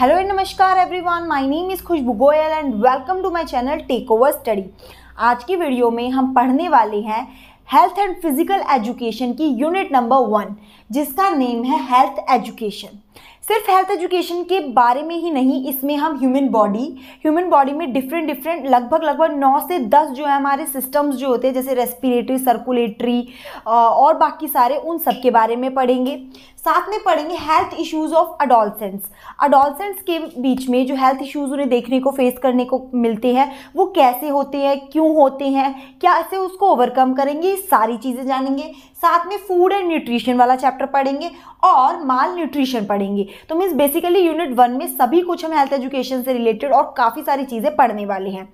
Hello and नमस्कार everyone my name is Khushboo Goyal and welcome to my channel take over study आज की video में हम पढ़ने वाले हैं हेल्थ एंड फिजिकल एजुकेशन की यूनिट नंबर वन जिसका नेम है हेल्थ एजुकेशन सिर्फ हेल्थ एजुकेशन के बारे में ही नहीं इसमें हम ह्यूमन बॉडी ह्यूमन बॉडी में डिफरेंट डिफरेंट लगभग लगभग नौ से दस जो है हमारे सिस्टम्स जो होते हैं जैसे रेस्पिरेटरी सर्कुलेटरी और बाकी सारे उन सब के बारे में पढ़ेंगे साथ में पढ़ेंगे health issues of adolescence adolescence के बीच में जो हेल्थ इश्यूज उन्हें देखने को फेस करने को मिलते हैं वो कैसे होते हैं क्यों होते हैं क्या ऐसे उसको ओवरकम करेंगे सारी चीज़ें जानेंगे साथ में फूड एंड न्यूट्रिशन वाला चैप्टर पढ़ेंगे और माल न्यूट्रिशन पढ़ेंगे तो मीन्स बेसिकली यूनिट वन में सभी कुछ हम हेल्थ एजुकेशन से रिलेटेड और काफ़ी सारी चीज़ें पढ़ने वाले हैं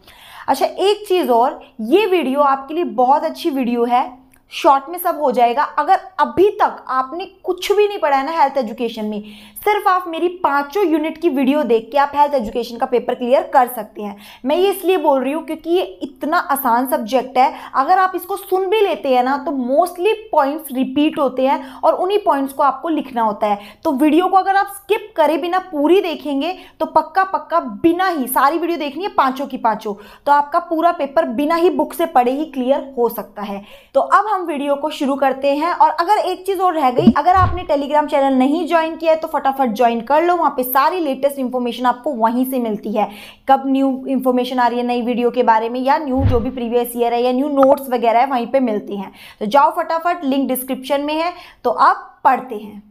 अच्छा एक चीज़ और ये वीडियो आपके लिए बहुत अच्छी वीडियो है शॉर्ट में सब हो जाएगा अगर अभी तक आपने कुछ भी नहीं पढ़ा है ना हेल्थ एजुकेशन में सिर्फ आप मेरी पांचों यूनिट की वीडियो देख के आप हेल्थ एजुकेशन का पेपर क्लियर कर सकते हैं मैं ये इसलिए बोल रही हूँ क्योंकि ये इतना आसान सब्जेक्ट है अगर आप इसको सुन भी लेते हैं ना तो मोस्टली पॉइंट्स रिपीट होते हैं और उन्हीं पॉइंट्स को आपको लिखना होता है तो वीडियो को अगर आप स्किप करें बिना पूरी देखेंगे तो पक्का पक्का बिना ही सारी वीडियो देखनी है पाँचों की पाँचों तो आपका पूरा पेपर बिना ही बुक से पढ़े ही क्लियर हो सकता है तो अब हम वीडियो को शुरू करते हैं और अगर एक चीज़ और रह गई अगर आपने टेलीग्राम चैनल नहीं ज्वाइन किया है तो फटाफट ज्वाइन कर लो वहाँ पे सारी लेटेस्ट इन्फॉर्मेशन आपको वहीं से मिलती है कब न्यू इंफॉर्मेशन आ रही है नई वीडियो के बारे में या न्यू जो भी प्रीवियस ईयर है या न्यू नोट्स वगैरह है वहीं पर मिलती हैं तो जाओ फटाफट लिंक डिस्क्रिप्शन में है तो आप पढ़ते हैं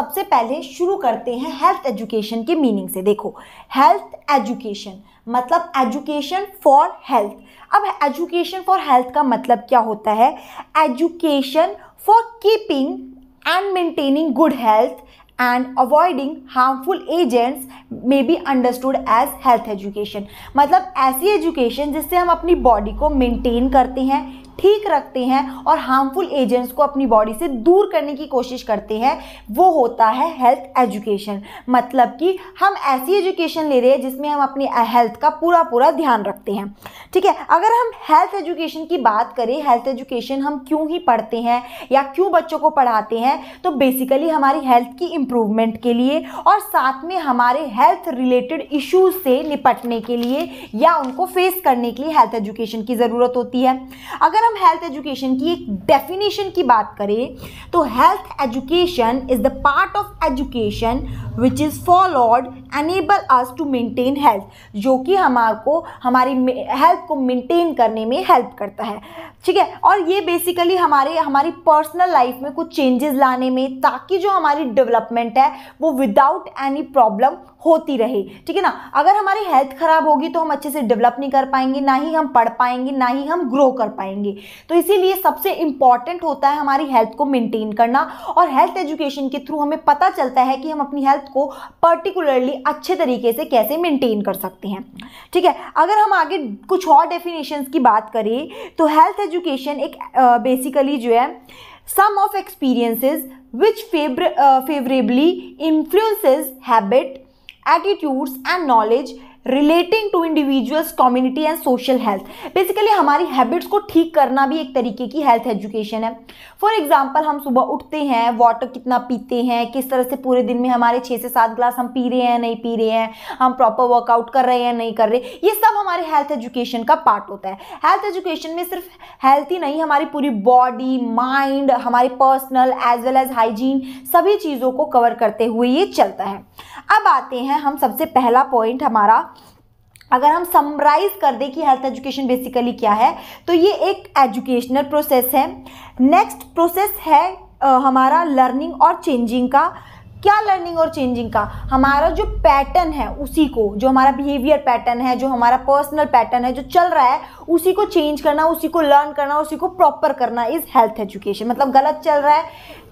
सबसे पहले शुरू करते हैं हेल्थ एजुकेशन के मीनिंग से देखो हेल्थ एजुकेशन मतलब एजुकेशन फॉर हेल्थ अब एजुकेशन फॉर हेल्थ का मतलब क्या होता है education for keeping and maintaining good health and avoiding harmful agents may be understood as health education मतलब ऐसी एजुकेशन जिससे हम अपनी बॉडी को मेंटेन करते हैं ठीक रखते हैं और हार्मफुल एजेंट्स को अपनी बॉडी से दूर करने की कोशिश करते हैं वो होता है हेल्थ एजुकेशन मतलब कि हम ऐसी एजुकेशन ले रहे हैं जिसमें हम अपनी हेल्थ का पूरा पूरा ध्यान रखते हैं ठीक है अगर हम हेल्थ एजुकेशन की बात करें हेल्थ एजुकेशन हम क्यों ही पढ़ते हैं या क्यों बच्चों को पढ़ाते हैं तो बेसिकली हमारी हेल्थ की इम्प्रूवमेंट के लिए और साथ में हमारे हेल्थ रिलेटेड इश्यूज से निपटने के लिए या उनको फेस करने के लिए हेल्थ एजुकेशन की ज़रूरत होती है अगर हम हेल्थ एजुकेशन की एक डेफिनेशन की बात करें तो health education is the part of education which is followed enable us to maintain health जो कि हमारे को हमारी हेल्थ को मेंटेन करने में हेल्प करता है ठीक है और ये बेसिकली हमारे हमारी पर्सनल लाइफ में कुछ चेंजेस लाने में ताकि जो हमारी डेवलपमेंट है वो विदाउट एनी प्रॉब्लम होती रहे ठीक है ना अगर हमारी हेल्थ खराब होगी तो हम अच्छे से डेवलप नहीं कर पाएंगे ना ही हम पढ़ पाएंगे ना ही हम ग्रो कर पाएंगे तो इसीलिए सबसे इम्पॉर्टेंट होता है हमारी हेल्थ को मेनटेन करना और हेल्थ एजुकेशन के थ्रू हमें पता चलता है कि हम अपनी हेल्थ को पर्टिकुलरली अच्छे तरीके से कैसे मेंटेन कर सकते हैं ठीक है अगर हम आगे कुछ और डेफिनेशंस की बात करें तो हेल्थ एजुकेशन एक बेसिकली uh, जो है sum of experiences which favourably influences habit attitudes and knowledge relating to individuals community and social health basically हमारी हैबिट्स को ठीक करना भी एक तरीके की हेल्थ एजुकेशन है फॉर एग्जाम्पल हम सुबह उठते हैं वाटर कितना पीते हैं किस तरह से पूरे दिन में हमारे छः से सात ग्लास हम पी रहे हैं नहीं पी रहे हैं हम प्रॉपर वर्कआउट कर रहे हैं नहीं कर रहे ये सब हमारे हेल्थ एजुकेशन का पार्ट होता है हेल्थ एजुकेशन में सिर्फ हेल्थ ही नहीं हमारी पूरी बॉडी माइंड हमारी personal as well as hygiene सभी चीज़ों को कवर करते हुए ये चलता है अब आते हैं हम सबसे पहला पॉइंट हमारा अगर हम समराइज कर दें कि हेल्थ एजुकेशन बेसिकली क्या है तो ये एक एजुकेशनल प्रोसेस है नेक्स्ट प्रोसेस है आ, हमारा लर्निंग और चेंजिंग का क्या लर्निंग और चेंजिंग का हमारा जो पैटर्न है उसी को जो हमारा बिहेवियर पैटर्न है जो हमारा पर्सनल पैटर्न है जो चल रहा है उसी को चेंज करना उसी को लर्न करना उसी को प्रॉपर करना इज हेल्थ एजुकेशन मतलब गलत चल रहा है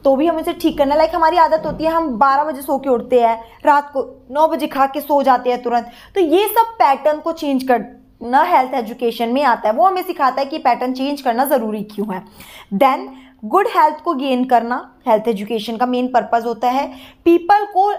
तो भी हम इसे ठीक करना लाइक हमारी आदत होती है हम 12 बजे सो के उठते हैं रात को 9 बजे खा के सो जाते हैं तुरंत तो ये सब पैटर्न को चेंज कर ना हेल्थ एजुकेशन में आता है वो हमें सिखाता है कि पैटर्न चेंज करना ज़रूरी क्यों है देन गुड हेल्थ को गेन करना हेल्थ एजुकेशन का मेन पर्पस होता है पीपल को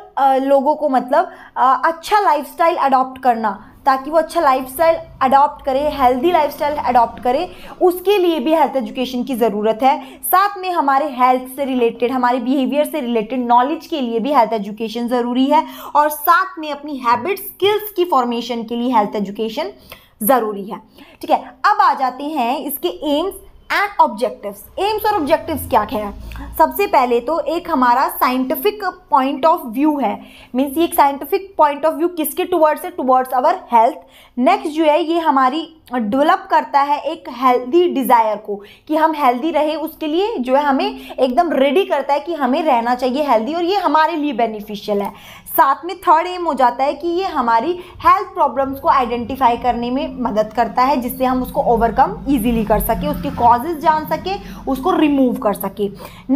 लोगों को मतलब अच्छा लाइफस्टाइल अडॉप्ट करना ताकि वो अच्छा लाइफस्टाइल अडॉप्ट करे हेल्दी लाइफस्टाइल अडॉप्ट करे उसके लिए भी हेल्थ एजुकेशन की ज़रूरत है साथ में हमारे हेल्थ से रिलेटेड हमारे बिहेवियर से रिलेटेड नॉलेज के लिए भी हेल्थ एजुकेशन ज़रूरी है और साथ में अपनी हैबिट स्किल्स की फॉर्मेशन के लिए हेल्थ एजुकेशन ज़रूरी है ठीक है अब आ जाते हैं इसके एम्स एंड ऑब्जेक्टिव्स एम्स और ऑब्जेक्टिव्स क्या क्या है सबसे पहले तो एक हमारा साइंटिफिक पॉइंट ऑफ व्यू है मीन्स ये एक साइंटिफिक पॉइंट ऑफ व्यू किसके टुवर्ड्स है टुवर्ड्स अवर हेल्थ नेक्स्ट जो है ये हमारी डेवलप करता है एक हेल्दी डिज़ायर को कि हम हेल्दी रहे उसके लिए जो है हमें एकदम रेडी करता है कि हमें रहना चाहिए हेल्दी और ये हमारे लिए बेनिफिशियल है साथ में थर्ड एम हो जाता है कि ये हमारी हेल्थ प्रॉब्लम्स को आइडेंटिफाई करने में मदद करता है जिससे हम उसको ओवरकम ईजिली कर सकें उसके कॉजेज जान सके उसको रिमूव कर सके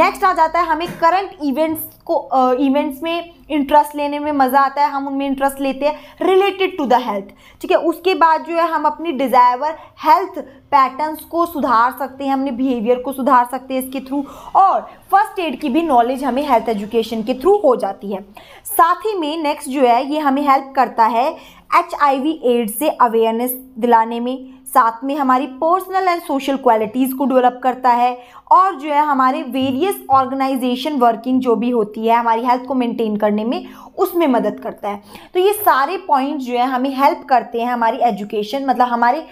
नेक्स्ट आ जाता है हमें करंट इवेंट्स को इवेंट्स में इंटरेस्ट लेने में मज़ा आता है हम उनमें इंटरेस्ट लेते हैं रिलेटेड टू द हेल्थ ठीक है उसके बाद जो है हम अपनी डिज़ायर हेल्थ पैटर्न्स को सुधार सकते हैं अपने बिहेवियर को सुधार सकते हैं इसके थ्रू और फर्स्ट एड की भी नॉलेज हमें हेल्थ एजुकेशन के थ्रू हो जाती है साथ ही में नेक्स्ट जो है ये हमें हेल्प करता है एच आई वी एड से अवेयरनेस दिलाने में साथ में हमारी पर्सनल एंड सोशल क्वालिटीज़ को डेवलप करता है और जो है हमारे वेरियस ऑर्गेनाइजेशन वर्किंग जो भी होती है हमारी हेल्थ को मेंटेन करने में उसमें मदद करता है तो ये सारे पॉइंट जो है हमें हेल्प करते हैं हमारी एजुकेशन मतलब हमारे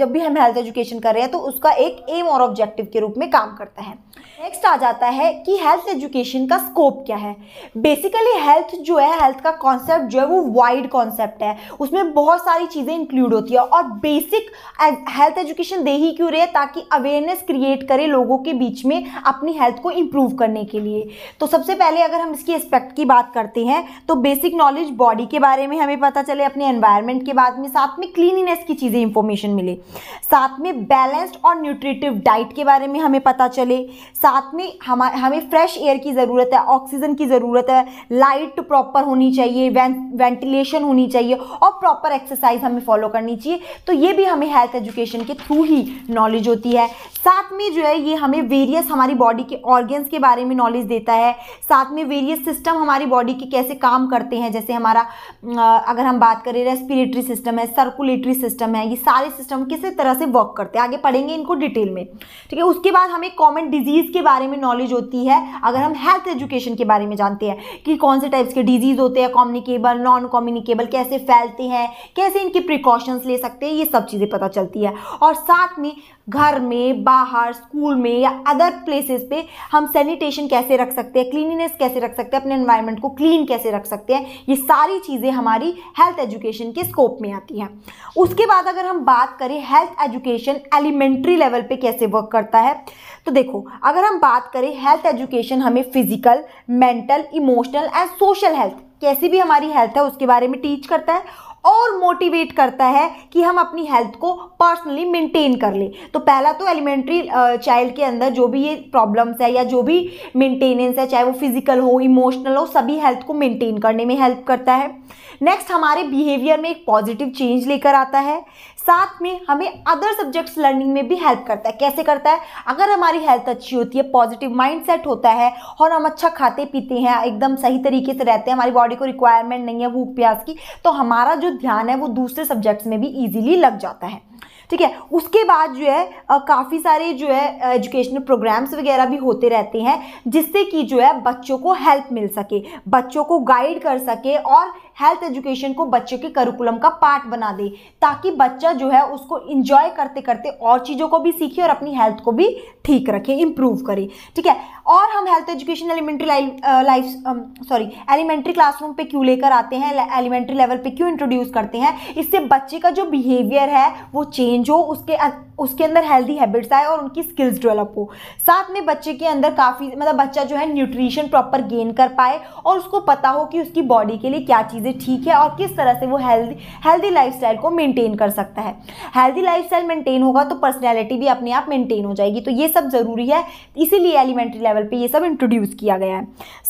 जब भी हम हेल्थ एजुकेशन कर रहे हैं तो उसका एक एम और ऑब्जेक्टिव के रूप में काम करता है नेक्स्ट आ जाता है कि हेल्थ एजुकेशन का स्कोप क्या है बेसिकली हेल्थ जो है हेल्थ का कॉन्सेप्ट जो है वो वाइड कॉन्सेप्ट है उसमें बहुत सारी चीज़ें इंक्लूड होती है और बेसिक हेल्थ एजुकेशन दे ही क्यों रहे ताकि अवेयरनेस क्रिएट करे लोगों के बीच में अपनी हेल्थ को इम्प्रूव करने के लिए तो सबसे पहले अगर हम इसकी एस्पेक्ट की बात करते हैं तो बेसिक नॉलेज बॉडी के बारे में हमें पता चले अपने एन्वायरमेंट के बाद में साथ में क्लीनिनेस की चीज़ें इंफॉर्मेशन मिले साथ में बैलेंस्ड और न्यूट्रिटिव डाइट के बारे में हमें पता चले साथ साथ में हम हमें फ्रेश एयर की ज़रूरत है ऑक्सीजन की ज़रूरत है लाइट प्रॉपर होनी चाहिए वेंटिलेशन होनी चाहिए और प्रॉपर एक्सरसाइज हमें फॉलो करनी चाहिए तो ये भी हमें हेल्थ एजुकेशन के थ्रू ही नॉलेज होती है साथ में जो है ये हमें वेरियस हमारी बॉडी के ऑर्गन्स के बारे में नॉलेज देता है साथ में वेरियस सिस्टम हमारी बॉडी के कैसे काम करते हैं जैसे हमारा अगर हम बात करें रेस्पिरेटरी सिस्टम है सर्कुलेटरी सिस्टम है ये सारे सिस्टम किस तरह से वर्क करते हैं आगे पढ़ेंगे इनको डिटेल में ठीक है उसके बाद हमें कॉमन डिजीज़ के बारे में नॉलेज होती है अगर हम हेल्थ एजुकेशन के बारे में जानते हैं कि कौन से टाइप्स के डिजीज़ होते हैं कॉम्युनिकेबल नॉन कॉम्युनिकेबल कैसे फैलते हैं कैसे इनके प्रिकॉशंस ले सकते हैं ये सब चीज़ें पता चलती है और साथ में घर में बाहर स्कूल में या अदर प्लेसेस पे हम सैनिटेशन कैसे रख सकते हैं क्लीनिनेस कैसे रख सकते हैं अपने एनवायरनमेंट को क्लीन कैसे रख सकते हैं ये सारी चीज़ें हमारी हेल्थ एजुकेशन के स्कोप में आती हैं उसके बाद अगर हम बात करें हेल्थ एजुकेशन एलिमेंट्री लेवल पे कैसे वर्क करता है तो देखो अगर हम बात करें हेल्थ एजुकेशन हमें physical mental emotional and social health कैसी भी हमारी हेल्थ है उसके बारे में टीच करता है और मोटिवेट करता है कि हम अपनी हेल्थ को पर्सनली मेंटेन कर लें तो पहला तो एलिमेंट्री चाइल्ड के अंदर जो भी ये प्रॉब्लम्स है या जो भी मेंटेनेंस है चाहे वो फिजिकल हो इमोशनल हो सभी हेल्थ को मेंटेन करने में हेल्प करता है नेक्स्ट हमारे बिहेवियर में एक पॉजिटिव चेंज लेकर आता है साथ में हमें अदर सब्जेक्ट्स लर्निंग में भी हेल्प करता है कैसे करता है अगर हमारी हेल्थ अच्छी होती है पॉजिटिव माइंड सेट होता है और हम अच्छा खाते पीते हैं एकदम सही तरीके से रहते हैं हमारी बॉडी को रिक्वायरमेंट नहीं है भूख प्यास की तो हमारा जो ध्यान है वो दूसरे सब्जेक्ट्स में भी ईजिली लग जाता है ठीक है उसके बाद जो है काफ़ी सारे जो है एजुकेशनल प्रोग्राम्स वगैरह भी होते रहते हैं जिससे कि जो है बच्चों को हेल्प मिल सके बच्चों को गाइड कर सके और हेल्थ एजुकेशन को बच्चे के करिकुलम का पार्ट बना दे ताकि बच्चा जो है उसको इंजॉय करते करते और चीज़ों को भी सीखे और अपनी हेल्थ को भी ठीक रखे इम्प्रूव करे ठीक है और हम health education elementary life sorry elementary classroom पे क्यों लेकर आते हैं एलिमेंट्री लेवल पे क्यों इंट्रोड्यूस करते हैं इससे बच्चे का जो बिहेवियर है वो चेंज हो उसके अं, उसके अंदर हेल्दी हैबिट्स आए और उनकी स्किल्स डेवलप हो साथ में बच्चे के अंदर काफ़ी मतलब बच्चा जो है न्यूट्रिशन प्रॉपर गेन कर पाए और उसको पता हो कि उसकी बॉडी के लिए क्या चीज़ चीज़ें ठीक है और किस तरह से वो हेल्दी हेल्दी लाइफ को मेनटेन कर सकता है हेल्दी लाइफ मेंटेन होगा तो पर्सनैलिटी भी अपने आप मेंटेन हो जाएगी तो ये सब ज़रूरी है इसीलिए एलिमेंट्री लेवल पर यह सब इंट्रोड्यूस किया गया है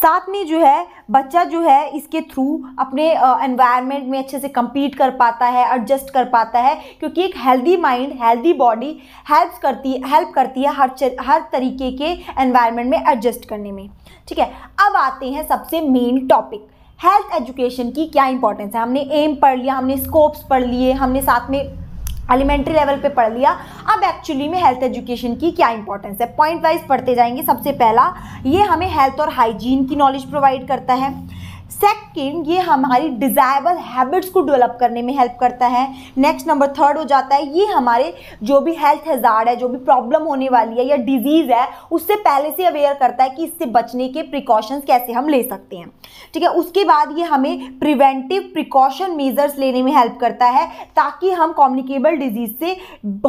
साथ में जो है बच्चा जो है इसके थ्रू अपने एनवायरनमेंट में अच्छे से कंपीट कर पाता है एडजस्ट कर पाता है क्योंकि एक healthy mind healthy body help करती हेल्प करती है हर हर तरीके के एनवायरनमेंट में एडजस्ट करने में ठीक है अब आते हैं सबसे मेन टॉपिक हेल्थ एजुकेशन की क्या इंपॉर्टेंस है हमने एम पढ़ लिया हमने स्कोप्स पढ़ लिए हमने साथ में एलिमेंट्री लेवल पे पढ़ लिया अब एक्चुअली में हेल्थ एजुकेशन की क्या इंपॉर्टेंस है पॉइंट वाइज पढ़ते जाएंगे सबसे पहला ये हमें हेल्थ और हाइजीन की नॉलेज प्रोवाइड करता है सेकेंड ये हमारी डिज़ायरेबल हैबिट्स को डेवलप करने में हेल्प करता है नेक्स्ट नंबर थर्ड हो जाता है ये हमारे जो भी हेल्थ हेजार्ड है जो भी प्रॉब्लम होने वाली है या डिजीज़ है उससे पहले से अवेयर करता है कि इससे बचने के प्रिकॉशंस कैसे हम ले सकते हैं ठीक है उसके बाद ये हमें प्रिवेंटिव प्रिकॉशन मेजर्स लेने में हेल्प करता है ताकि हम कॉम्युनिकेबल डिजीज़ से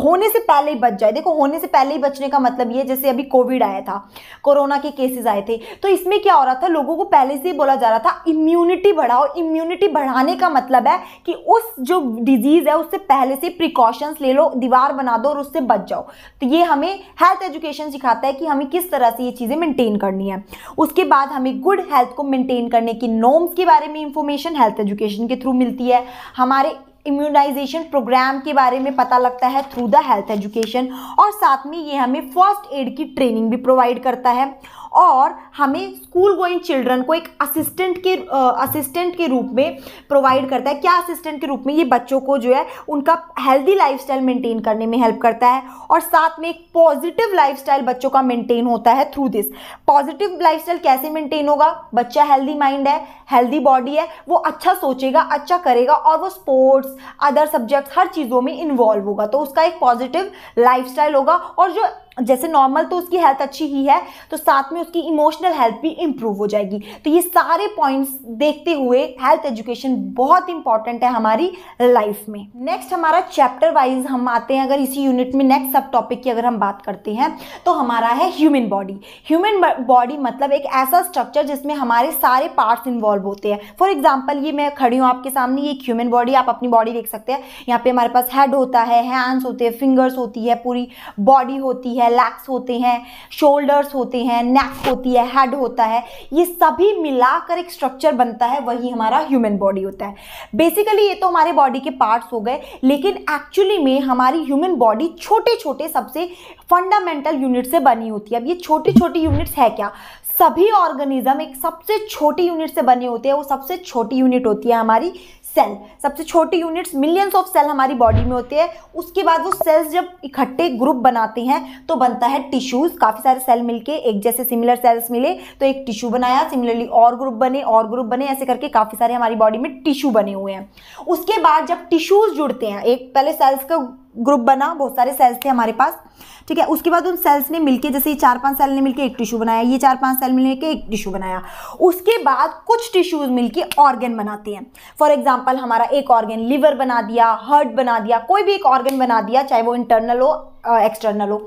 होने से पहले ही बच जाए देखो होने से पहले ही बचने का मतलब ये जैसे अभी कोविड आया था कोरोना के केसेस आए थे तो इसमें क्या हो रहा था लोगों को पहले से ही बोला जा रहा था इम्यूनिटी बढ़ाओ इम्यूनिटी बढ़ाने का मतलब है कि उस जो डिजीज़ है उससे पहले से प्रिकॉशंस ले लो दीवार बना दो और उससे बच जाओ तो ये हमें हेल्थ एजुकेशन सिखाता है कि हमें किस तरह से ये चीज़ें मेंटेन करनी है उसके बाद हमें गुड हेल्थ को मेंटेन करने की नॉर्म्स के बारे में इंफॉर्मेशन हेल्थ एजुकेशन के थ्रू मिलती है हमारे इम्यूनाइजेशन प्रोग्राम के बारे में पता लगता है थ्रू द हेल्थ एजुकेशन और साथ में ये हमें फर्स्ट एड की ट्रेनिंग भी प्रोवाइड करता है और हमें स्कूल गोइंग चिल्ड्रन को एक असिस्टेंट के असिस्टेंट के रूप में प्रोवाइड करता है क्या असिस्टेंट के रूप में ये बच्चों को जो है उनका हेल्दी लाइफस्टाइल मेंटेन करने में हेल्प करता है और साथ में एक पॉजिटिव लाइफस्टाइल बच्चों का मेंटेन होता है थ्रू दिस पॉजिटिव लाइफस्टाइल कैसे मेंटेन होगा बच्चा हेल्दी माइंड है हेल्दी बॉडी है वो अच्छा सोचेगा अच्छा करेगा और वो स्पोर्ट्स अदर सब्जेक्ट्स हर चीज़ों में इन्वॉल्व होगा तो उसका एक पॉजिटिव लाइफ होगा और जो जैसे नॉर्मल तो उसकी हेल्थ अच्छी ही है तो साथ में उसकी इमोशनल हेल्थ भी इम्प्रूव हो जाएगी तो ये सारे पॉइंट्स देखते हुए हेल्थ एजुकेशन बहुत इंपॉर्टेंट है हमारी लाइफ में नेक्स्ट हमारा चैप्टर वाइज हम आते हैं अगर इसी यूनिट में नेक्स्ट सब टॉपिक की अगर हम बात करते हैं तो हमारा है ह्यूमन बॉडी ह्यूमन बॉडी मतलब एक ऐसा स्ट्रक्चर जिसमें हमारे सारे पार्ट्स इन्वॉल्व होते हैं फॉर एग्जाम्पल ये मैं खड़ी हूँ आपके सामने ये एक ह्यूमन बॉडी आप अपनी बॉडी देख सकते हैं यहाँ पे हमारे पास हेड होता है हैंड्स होते हैं फिंगर्स होती है पूरी बॉडी होती है हैं लैक्स होते हैं शोल्डर्स होते हैं नेक होती है हेड होता है ये सभी मिलाकर एक स्ट्रक्चर बनता है वही हमारा ह्यूमन बॉडी होता है बेसिकली ये तो हमारे बॉडी के पार्ट्स हो गए लेकिन एक्चुअली में हमारी ह्यूमन बॉडी छोटे छोटे सबसे फंडामेंटल यूनिट से बनी होती है अब ये छोटी छोटी यूनिट्स है क्या सभी ऑर्गेनिज्म एक सबसे छोटी यूनिट से बने होते हैं वो सबसे छोटी यूनिट होती है हमारी सेल सबसे छोटी यूनिट्स मिलियंस ऑफ सेल हमारी बॉडी में होते हैं उसके बाद वो सेल्स जब इकट्ठे ग्रुप बनाते हैं तो बनता है टिश्यूज़ काफ़ी सारे सेल मिलके एक जैसे सिमिलर सेल्स मिले तो एक टिश्यू बनाया सिमिलरली और ग्रुप बने और ग्रुप बने ऐसे करके काफ़ी सारे हमारी बॉडी में टिश्यू बने हुए हैं उसके बाद जब टिश्यूज़ जुड़ते हैं एक पहले सेल्स का ग्रुप बना बहुत सारे सेल्स थे हमारे पास ठीक है उसके बाद उन सेल्स ने मिलके जैसे ये चार पांच सेल ने मिलके एक टिश्यू बनाया ये चार पांच सेल के एक टिश्यू बनाया उसके बाद कुछ टिश्यूज मिलके ऑर्गन बनाते हैं फॉर एग्जाम्पल हमारा एक ऑर्गन लिवर बना दिया हर्ट बना दिया कोई भी एक ऑर्गन बना दिया चाहे वो इंटरनल हो एक्सटर्नल हो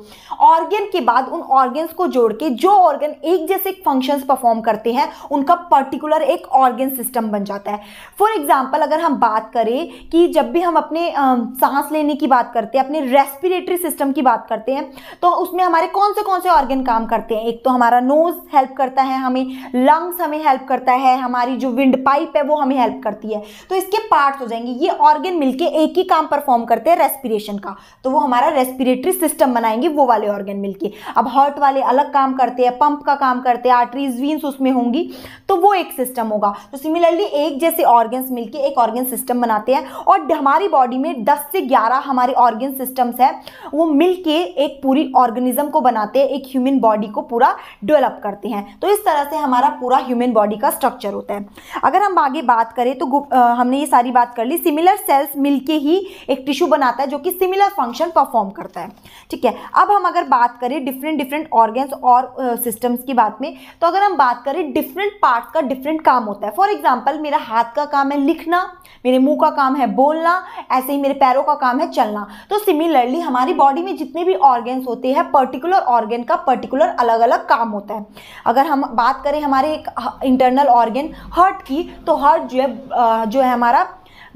ऑर्गन के बाद उन ऑर्गन्स को जोड़ के जो ऑर्गन एक जैसे फंक्शंस परफॉर्म करते हैं उनका पर्टिकुलर एक ऑर्गन सिस्टम बन जाता है फॉर एग्जाम्पल अगर हम बात करें कि जब भी हम अपने आ, सांस लेने की बात करते हैं अपने रेस्पिरेटरी सिस्टम की बात करते हैं तो उसमें हमारे कौन से कौन से ऑर्गन काम करते हैं एक तो हमारा नोज़ हेल्प करता है हमें लंग्स हमें हेल्प करता है हमारी जो विंड पाइप है वो हमें हेल्प करती है तो इसके पार्ट्स हो जाएंगे ये ऑर्गन मिलकर एक ही काम परफॉर्म करते हैं रेस्पिरेशन का तो वो हमारा रेस्पिरेटरी सिस्टम बनाएंगे वो वाले ऑर्गन मिलकर अब हॉट वाले अलग काम करते हैं पंप का काम करते हैं आर्टरीज वीन्स उसमें होंगी तो वो एक सिस्टम होगा तो सिमिलरली एक जैसे ऑर्गन्स मिलकर एक ऑर्गन सिस्टम बनाते हैं और हमारी बॉडी में 10 से 11 हमारे ऑर्गेन सिस्टम्स है वो मिल एक पूरी ऑर्गेनिज्म को बनाते हैं एक ह्यूमन बॉडी को पूरा डेवलप करते हैं तो इस तरह से हमारा पूरा ह्यूमन बॉडी का स्ट्रक्चर होता है अगर हम आगे बात करें तो हमने ये सारी बात कर ली सिमिलर सेल्स मिलके ही एक टिश्यू बनाता है जो कि सिमिलर फंक्शन परफॉर्म करता है ठीक है अब हम अगर बात करें डिफरेंट डिफरेंट ऑर्गेन्स और सिस्टम्स की बात में तो अगर हम बात करें डिफरेंट पार्ट का डिफरेंट काम होता है फॉर एग्जाम्पल मेरा हाथ का काम है लिखना मेरे मुंह का काम है बोलना ऐसे ही मेरे पैरों का काम है चलना तो सिमिलरली हमारी बॉडी में जितने भी ऑर्गेन्स होते हैं पर्टिकुलर ऑर्गेन का पर्टिकुलर अलग अलग काम होता है अगर हम बात करें हमारे एक इंटरनल ऑर्गेन हर्ट की तो हर्ट जो है जो है हमारा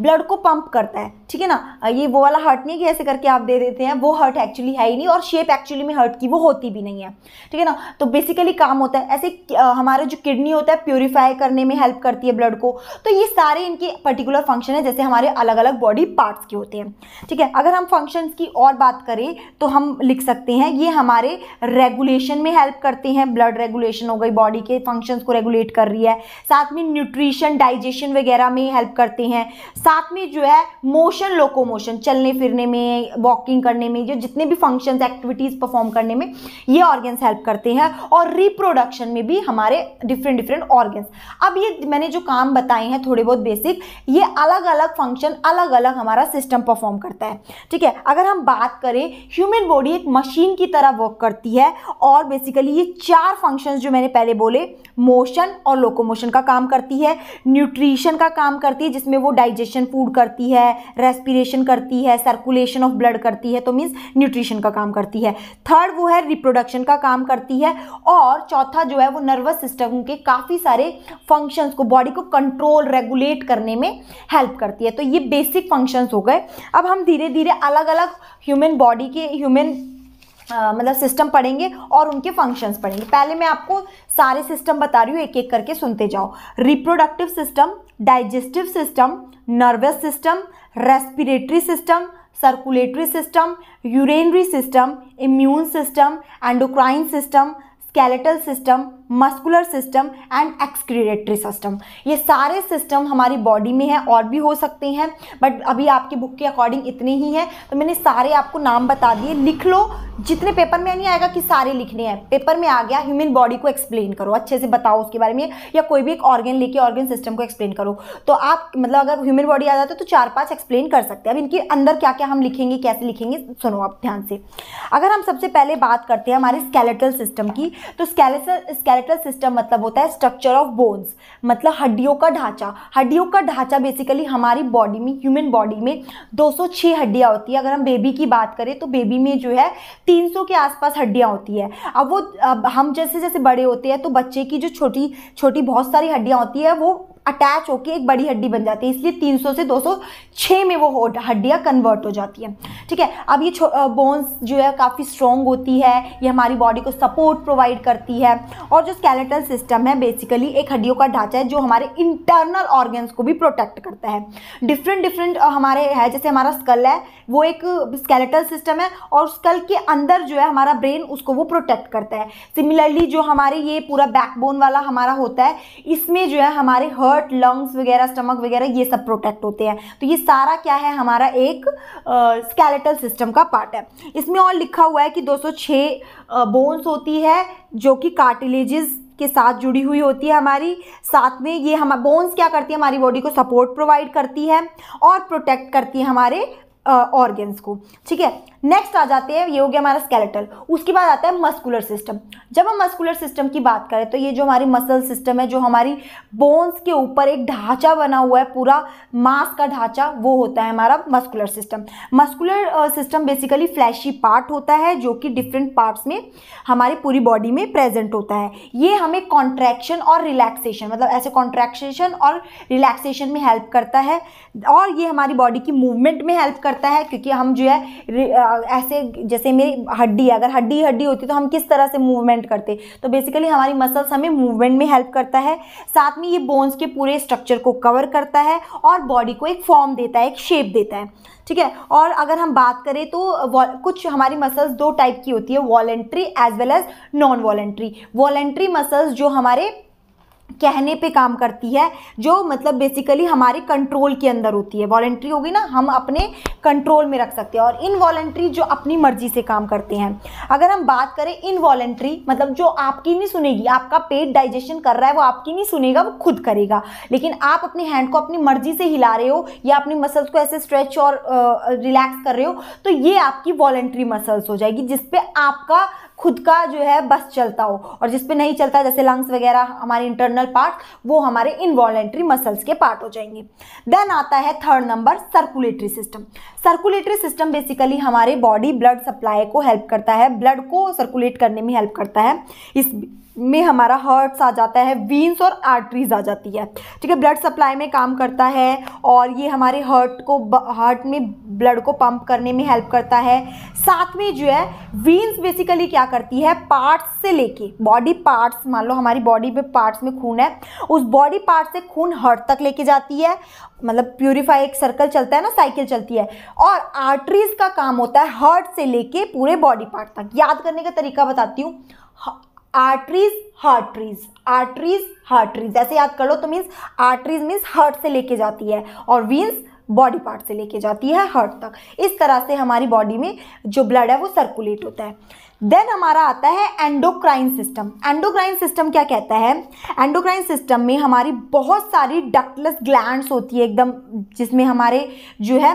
ब्लड को पंप करता है ठीक है ना ये वो वाला हर्ट नहीं कि ऐसे करके आप दे देते हैं वो हर्ट एक्चुअली है ही नहीं और शेप एक्चुअली में हर्ट की वो होती भी नहीं है ठीक है ना तो बेसिकली काम होता है ऐसे हमारा जो किडनी होता है प्योरीफाई करने में हेल्प करती है ब्लड को तो ये सारे इनके पर्टिकुलर फंक्शन है जैसे हमारे अलग अलग बॉडी पार्ट्स के होते हैं ठीक है अगर हम फंक्शन की और बात करें तो हम लिख सकते हैं ये हमारे रेगुलेशन में हेल्प करते हैं ब्लड रेगुलेशन हो गई बॉडी के फंक्शंस को रेगुलेट कर रही है साथ में न्यूट्रिशन डाइजेशन वगैरह में हेल्प करते हैं साथ में जो है मोशन लोकोमोशन चलने फिरने में वॉकिंग करने में जो जितने भी फंक्शन एक्टिविटीज़ परफॉर्म करने में ये ऑर्गेन्स हेल्प करते हैं और रिप्रोडक्शन में भी हमारे डिफरेंट डिफरेंट ऑर्गेन्स अब ये मैंने जो काम बताए हैं थोड़े बहुत बेसिक ये अलग अलग फंक्शन अलग अलग हमारा सिस्टम परफॉर्म करता है ठीक है अगर हम बात करें ह्यूमन बॉडी एक मशीन की तरह वर्क करती है और बेसिकली ये चार फंक्शंस जो मैंने पहले बोले मोशन और लोकोमोशन का काम करती है न्यूट्रिशन का काम करती है जिसमें वो डाइजेशन डाइजेशन फूड करती है रेस्पिरेशन करती है सर्कुलेशन ऑफ ब्लड करती है तो मीन्स न्यूट्रिशन का काम करती है थर्ड वो है रिप्रोडक्शन का काम करती है और चौथा जो है वो नर्वस सिस्टम के काफ़ी सारे फंक्शंस को बॉडी को कंट्रोल रेगुलेट करने में हेल्प करती है तो ये बेसिक फंक्शंस हो गए अब हम धीरे धीरे अलग अलग ह्यूमन बॉडी के ह्यूमन मतलब सिस्टम पढ़ेंगे और उनके फंक्शंस पढ़ेंगे पहले मैं आपको सारे सिस्टम बता रही हूँ एक एक करके सुनते जाओ reproductive system digestive system nervous system respiratory system circulatory system urinary system immune system endocrine system skeletal system muscular system and excretory system ये सारे सिस्टम हमारी बॉडी में है और भी हो सकते हैं बट अभी आपकी बुक के अकॉर्डिंग इतने ही हैं तो मैंने सारे आपको नाम बता दिए लिख लो जितने पेपर में नहीं आएगा कि सारे लिखने हैं पेपर में आ गया ह्यूमन बॉडी को एक्सप्लेन करो अच्छे से बताओ उसके बारे में या कोई भी एक ऑर्गन लेके ऑर्गन सिस्टम को एक्सप्लेन करो तो आप मतलब अगर ह्यूमन बॉडी आ जाता है तो चार पाँच एक्सप्लेन कर सकते हैं अब इनके अंदर क्या क्या हम लिखेंगे कैसे लिखेंगे सुनो आप ध्यान से अगर हम सबसे पहले बात करते हैं हमारे स्केलेटल सिस्टम की तो स्केलेटल स्केलेटल सिस्टम मतलब होता है स्ट्रक्चर ऑफ बोन्स मतलब हड्डियों का ढांचा हड्डियों का ढांचा बेसिकली हमारी बॉडी में ह्यूमन बॉडी में 206 हड्डियाँ होती है अगर हम बेबी की बात करें तो बेबी में जो है 300 के आसपास हड्डियाँ होती है अब वो अब हम जैसे जैसे बड़े होते हैं तो बच्चे की जो छोटी छोटी बहुत सारी हड्डियाँ होती है वो अटैच होकर एक बड़ी हड्डी बन जाती है इसलिए 300 से 206 में वो हड्डियाँ कन्वर्ट हो जाती हैं ठीक है अब ये बोन्स जो है काफ़ी स्ट्रॉन्ग होती है ये हमारी बॉडी को सपोर्ट प्रोवाइड करती है और जो स्केलेटल सिस्टम है बेसिकली एक हड्डियों का ढांचा है जो हमारे इंटरनल ऑर्गन्स को भी प्रोटेक्ट करता है डिफरेंट डिफरेंट हमारे है जैसे हमारा स्कल है वो एक स्केलेटल सिस्टम है और स्कल के अंदर जो है हमारा ब्रेन उसको वो प्रोटेक्ट करता है सिमिलरली जो हमारे ये पूरा बैकबोन वाला हमारा होता है इसमें जो है हमारे हर्ट हर्ट लंग्स वगैरह स्टमक वगैरह ये सब प्रोटेक्ट होते हैं तो ये सारा क्या है हमारा एक स्केलेटल सिस्टम का पार्ट है इसमें और लिखा हुआ है कि 206 बोन्स होती है जो कि कार्टिलेजेस के साथ जुड़ी हुई होती है हमारी साथ में ये हम बोन्स क्या करती है हमारी बॉडी को सपोर्ट प्रोवाइड करती है और प्रोटेक्ट करती है हमारे uh, को ठीक है नेक्स्ट आ जाते हैं ये हो गया हमारा स्केलेटल उसके बाद आता है मस्कुलर सिस्टम जब हम मस्कुलर सिस्टम की बात करें तो ये जो हमारी मसल सिस्टम है जो हमारी बोन्स के ऊपर एक ढांचा बना हुआ है पूरा मांस का ढांचा वो होता है हमारा muscular system muscular system basically fleshy part होता है जो कि डिफरेंट पार्ट्स में हमारी पूरी बॉडी में प्रेजेंट होता है ये हमें कॉन्ट्रैक्शन और रिलैक्सेशन मतलब ऐसे कॉन्ट्रैक्सेशन और रिलैक्सेशन में हेल्प करता है और ये हमारी बॉडी की मूवमेंट में हेल्प करता है क्योंकि हम जो है ऐसे जैसे मेरी हड्डी अगर हड्डी हड्डी होती तो हम किस तरह से मूवमेंट करते तो बेसिकली हमारी मसल्स हमें मूवमेंट में हेल्प करता है साथ में ये बोन्स के पूरे स्ट्रक्चर को कवर करता है और बॉडी को एक फॉर्म देता है एक शेप देता है ठीक है और अगर हम बात करें तो कुछ हमारी मसल्स दो टाइप की होती है voluntary as well as non voluntary voluntary muscles जो हमारे कहने पे काम करती है जो मतलब बेसिकली हमारे कंट्रोल के अंदर होती है वॉलेंट्री होगी ना हम अपने कंट्रोल में रख सकते हैं और इन वॉलेंट्री जो अपनी मर्जी से काम करते हैं अगर हम बात करें इन वॉलेंट्री मतलब जो आपकी नहीं सुनेगी आपका पेट डाइजेशन कर रहा है वो आपकी नहीं सुनेगा वो खुद करेगा लेकिन आप अपने हैंड को अपनी मर्जी से हिला रहे हो या अपने मसल्स को ऐसे स्ट्रेच और रिलैक्स कर रहे हो तो ये आपकी वॉलेंट्री मसल्स हो जाएगी जिसपे आपका खुद का जो है बस चलता हो और जिस पे नहीं चलता जैसे लंग्स वगैरह हमारे इंटरनल पार्ट वो हमारे इन्वॉलेंट्री मसल्स के पार्ट हो जाएंगे देन आता है third number circulatory system circulatory system basically हमारे बॉडी ब्लड सप्लाई को हेल्प करता है ब्लड को सर्कुलेट करने में हेल्प करता है इस में हमारा हर्ट्स आ जाता है वीन्स और आर्टरीज आ जाती है ठीक है ब्लड सप्लाई में काम करता है और ये हमारे हर्ट को हार्ट में ब्लड को पंप करने में हेल्प करता है साथ में जो है वीन्स बेसिकली क्या करती है पार्ट्स से लेके बॉडी पार्ट्स मान लो हमारी बॉडी में पार्ट्स में खून है उस बॉडी पार्ट से खून हर्ट तक लेके जाती है मतलब प्योरीफाई एक सर्कल चलता है ना साइकिल चलती है और आर्टरीज का काम होता है हर्ट से लेके पूरे बॉडी पार्ट तक याद करने का तरीका बताती हूँ आर्टरीज हार्टरीज आर्टरीज हार्टरीज ऐसे याद कर लो तो मीन्स आर्टरीज मीन्स हार्ट से लेके जाती है और वीन्स बॉडी पार्ट से लेके जाती है हार्ट तक इस तरह से हमारी बॉडी में जो ब्लड है वो सर्कुलेट होता है देन हमारा आता है एंडोक्राइन सिस्टम एंडोक्राइन सिस्टम क्या कहता है एंडोक्राइन सिस्टम में हमारी बहुत सारी डक्टलेस ग्लैंड्स होती है एकदम जिसमें हमारे जो है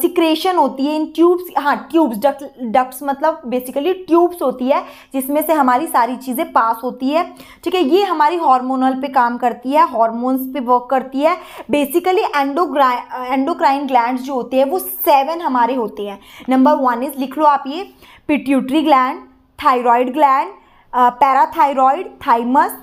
सिक्रेशन होती है इन ट्यूब्स हाँ ट्यूब्स डक्ट्स मतलब बेसिकली ट्यूब्स होती है जिसमें से हमारी सारी चीज़ें पास होती है ठीक है ये हमारी हार्मोनल पे काम करती है हार्मोन्स पे वर्क करती है बेसिकली एंडोग्रा एंडोक्राइन ग्लैंड जो होते हैं वो सेवन हमारे होते हैं नंबर वन इज़ लिख लो आप ये pituitary gland thyroid gland parathyroid thymus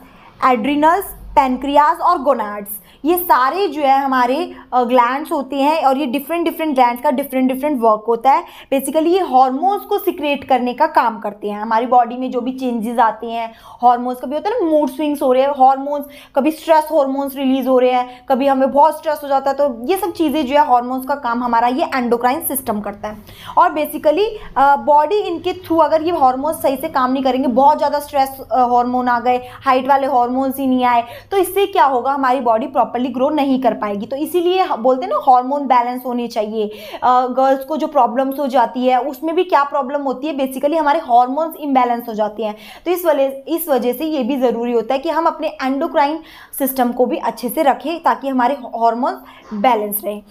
adrenals pancreas और गोनाड्स ये सारे जो है हमारे ग्लैंड्स होते हैं और ये डिफरेंट डिफरेंट ग्लैंड का डिफरेंट डिफरेंट वर्क होता है बेसिकली ये हॉर्मोन्स को सिक्रिएट करने का काम करते हैं हमारी बॉडी में जो भी चेंजेस आते हैं हॉर्मोन्स कभी होता है ना मूड स्विंग्स हो रहे हैं हॉर्मोन्स कभी स्ट्रेस हॉर्मोन्स रिलीज हो रहे हैं कभी हमें बहुत स्ट्रेस हो जाता है तो ये सब चीज़ें जो है हॉर्मोन्स का काम हमारा ये एंडोक्राइन सिस्टम करता है और बेसिकली बॉडी इनके थ्रू अगर ये हॉर्मोन्स सही से काम नहीं करेंगे बहुत ज़्यादा स्ट्रेस हॉर्मोन आ गए हाइट वाले हॉर्मोन्स ही नहीं आए तो इससे क्या होगा हमारी बॉडी प्रॉपर प्रॉपरली ग्रो नहीं कर पाएगी तो इसीलिए बोलते हैं ना हार्मोन बैलेंस होने चाहिए गर्ल्स को जो प्रॉब्लम्स हो जाती है उसमें भी क्या प्रॉब्लम होती है बेसिकली हमारे हॉर्मोन्स इम्बैलेंस हो जाते हैं तो इस वजह इस वजह से ये भी ज़रूरी होता है कि हम अपने एंडोक्राइन सिस्टम को भी अच्छे से रखें ताकि हमारे हॉर्मोन्स बैलेंस रहें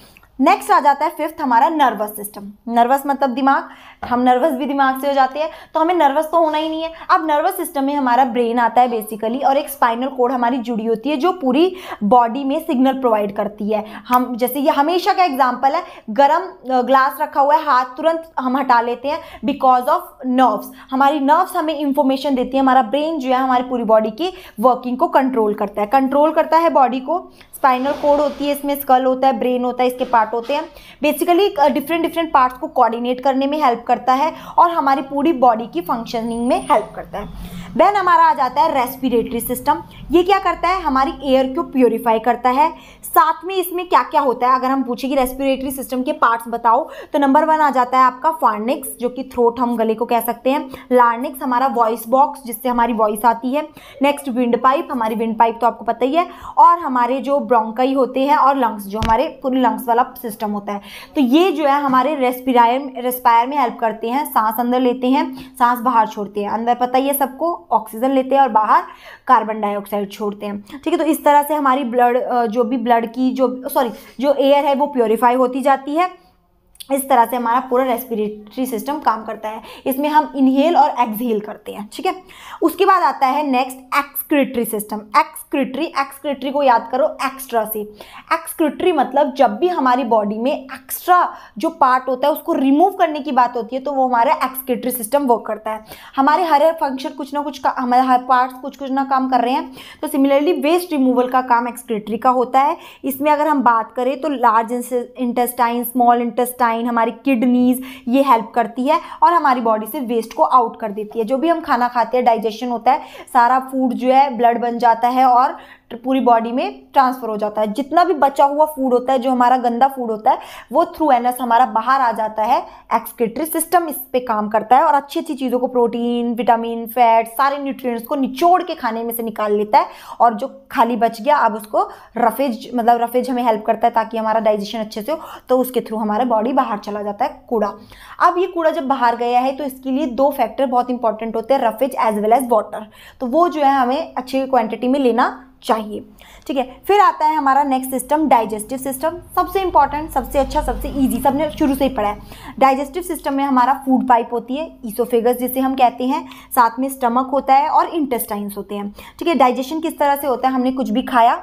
नेक्स्ट आ जाता है फिफ्थ हमारा नर्वस सिस्टम नर्वस मतलब दिमाग हम नर्वस भी दिमाग से हो जाते हैं तो हमें नर्वस तो होना ही नहीं है अब नर्वस सिस्टम में हमारा ब्रेन आता है बेसिकली और एक स्पाइनल कोड हमारी जुड़ी होती है जो पूरी बॉडी में सिग्नल प्रोवाइड करती है हम जैसे ये हमेशा का एग्जाम्पल है गर्म ग्लास रखा हुआ है हाथ तुरंत हम हटा लेते हैं बिकॉज ऑफ नर्व्स हमारी नर्व्स हमें इंफॉर्मेशन देती है हमारा ब्रेन जो है हमारी पूरी बॉडी की वर्किंग को कंट्रोल करता है कंट्रोल करता है बॉडी को स्पाइनल कोड होती है इसमें स्कल होता है ब्रेन होता है इसके पार्ट पार्ट होते हैं बेसिकली डिफरेंट डिफरेंट पार्ट्स को कोऑर्डिनेट करने में हेल्प करता है और हमारी पूरी बॉडी की फंक्शनिंग में हेल्प करता है देन हमारा आ जाता है रेस्पिरेटरी सिस्टम ये क्या करता है हमारी एयर को प्योरीफाई करता है साथ में इसमें क्या क्या होता है अगर हम पूछे कि रेस्पिरेटरी सिस्टम के पार्ट्स बताओ तो नंबर वन आ जाता है आपका फार्निक्स जो कि थ्रोट हम गले को कह सकते हैं लार्निक्स हमारा वॉइस बॉक्स जिससे हमारी वॉइस आती है नेक्स्ट विंड पाइप हमारी विंड पाइप तो आपको पता ही है और हमारे जो ब्रोंकाई होते हैं और लंग्स जो हमारे पूरे लंग्स वाला सिस्टम होता है तो ये जो है हमारे रेस्पिरायर रेस्पायर में हेल्प करते हैं सांस अंदर लेते हैं सांस बाहर छोड़ते हैं अंदर पता ही है सबको ऑक्सीजन लेते हैं और बाहर कार्बन डाइऑक्साइड छोड़ते हैं ठीक है तो इस तरह से हमारी ब्लड जो भी ब्लड की जो सॉरी जो एयर है वो प्योरीफाई होती जाती है इस तरह से हमारा पूरा रेस्पिरेटरी सिस्टम काम करता है इसमें हम इनहेल और एक्सहेल करते हैं ठीक है उसके बाद आता है next excretory system excretory excretory को याद करो एक्स्ट्रा से एक्सक्रिटरी मतलब जब भी हमारी बॉडी में एक्स्ट्रा जो पार्ट होता है उसको रिमूव करने की बात होती है तो वो हमारा एक्सक्रिटरी सिस्टम वर्क करता है हमारे हर हर फंक्शन कुछ ना कुछ हमारे हर पार्ट्स कुछ कुछ ना काम कर रहे हैं तो सिमिलरली वेस्ट रिमूवल का काम एक्सक्रिटरी का होता है इसमें अगर हम बात करें तो large intestine small intestine spine हमारी किडनीज़ ये हेल्प करती है और हमारी बॉडी से वेस्ट को आउट कर देती है जो भी हम खाना खाते हैं डाइजेशन होता है सारा फूड जो है ब्लड बन जाता है और पूरी बॉडी में ट्रांसफर हो जाता है जितना भी बचा हुआ फूड होता है जो हमारा गंदा फूड होता है वो थ्रू एनस हमारा बाहर आ जाता है एक्सक्रेटरी सिस्टम इस पर काम करता है और अच्छी अच्छी चीज़ों को प्रोटीन विटामिन फैट सारे न्यूट्रिएंट्स को निचोड़ के खाने में से निकाल लेता है और जो खाली बच गया अब उसको रफेज मतलब रफेज हमें हेल्प करता है ताकि हमारा डाइजेशन अच्छे से हो तो उसके थ्रू हमारा बॉडी बाहर चला जाता है कूड़ा अब ये कूड़ा जब बाहर गया है तो इसके लिए दो फैक्टर बहुत इंपॉर्टेंट होते हैं roughage as well as water तो वो जो है हमें अच्छी क्वान्टिटी में लेना चाहिए ठीक है फिर आता है हमारा नेक्स्ट सिस्टम डाइजेस्टिव सिस्टम सबसे इंपॉर्टेंट सबसे अच्छा सबसे इजी सबने शुरू से ही पढ़ा है डाइजेस्टिव सिस्टम में हमारा फूड पाइप होती है ईसोफेगस जिसे हम कहते हैं साथ में स्टमक होता है और इंटेस्टाइन्स होते हैं ठीक है डाइजेशन किस तरह से होता है हमने कुछ भी खाया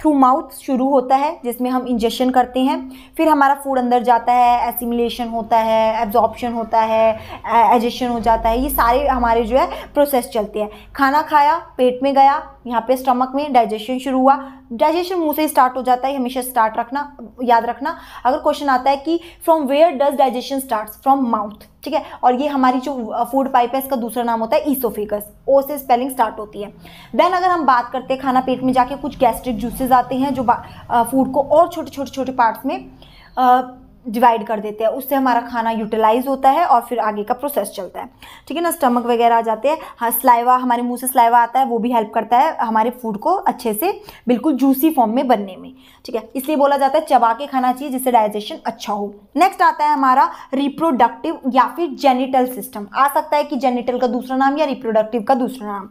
थ्रू माउथ शुरू होता है जिसमें हम इंजेक्शन करते हैं फिर हमारा फूड अंदर जाता है एसिमिलेशन होता है एब्जॉर्प्शन होता है एजेशन हो जाता है ये सारे हमारे जो है प्रोसेस चलते हैं खाना खाया पेट में गया यहाँ पे स्टमक में डाइजेशन शुरू हुआ डाइजेशन मुंह से ही स्टार्ट हो जाता है हमेशा स्टार्ट रखना याद रखना अगर क्वेश्चन आता है कि from where does digestion start from mouth ठीक है और ये हमारी जो फूड पाइप है इसका दूसरा नाम होता है ईसोफिकस ओ से स्पेलिंग स्टार्ट होती है देन अगर हम बात करते हैं खाना पेट में जाके कुछ गैस्ट्रिक जूसेज आते हैं जो फूड को और छोटे छोटे छोटे पार्ट्स में डिवाइड कर देते हैं उससे हमारा खाना यूटिलाइज होता है और फिर आगे का प्रोसेस चलता है ठीक है ना स्टमक वगैरह आ जाते हैं हाँ स्लाइवा हमारे मुंह से स्लाइवा आता है वो भी हेल्प करता है हमारे फूड को अच्छे से बिल्कुल जूसी फॉर्म में बनने में ठीक है इसलिए बोला जाता है चबा के खाना चाहिए जिससे डाइजेशन अच्छा हो नेक्स्ट आता है हमारा रिप्रोडक्टिव या फिर जेनिटल सिस्टम आ सकता है कि जेनिटल का दूसरा नाम या रिप्रोडक्टिव का दूसरा नाम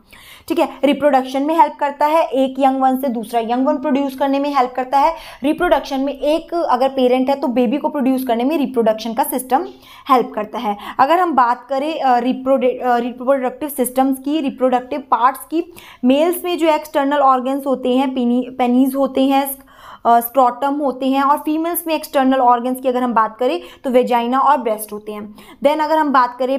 ठीक है रिप्रोडक्शन में हेल्प करता है एक यंग वन से दूसरा यंग वन प्रोड्यूस करने में हेल्प करता है रिप्रोडक्शन में एक अगर पेरेंट है तो बेबी को प्रोड्यूस करने में रिप्रोडक्शन का सिस्टम हेल्प करता है अगर हम बात करें रिप्रोडक्टिव सिस्टम्स की रिप्रोडक्टिव पार्ट्स की मेल्स में जो एक्सटर्नल ऑर्गन्स होते हैं पेनीज होते हैं स्क्रॉटम होते हैं और फीमेल्स में एक्सटर्नल ऑर्गन्स की अगर हम बात करें तो वेजाइना और ब्रेस्ट होते हैं देन अगर हम बात करें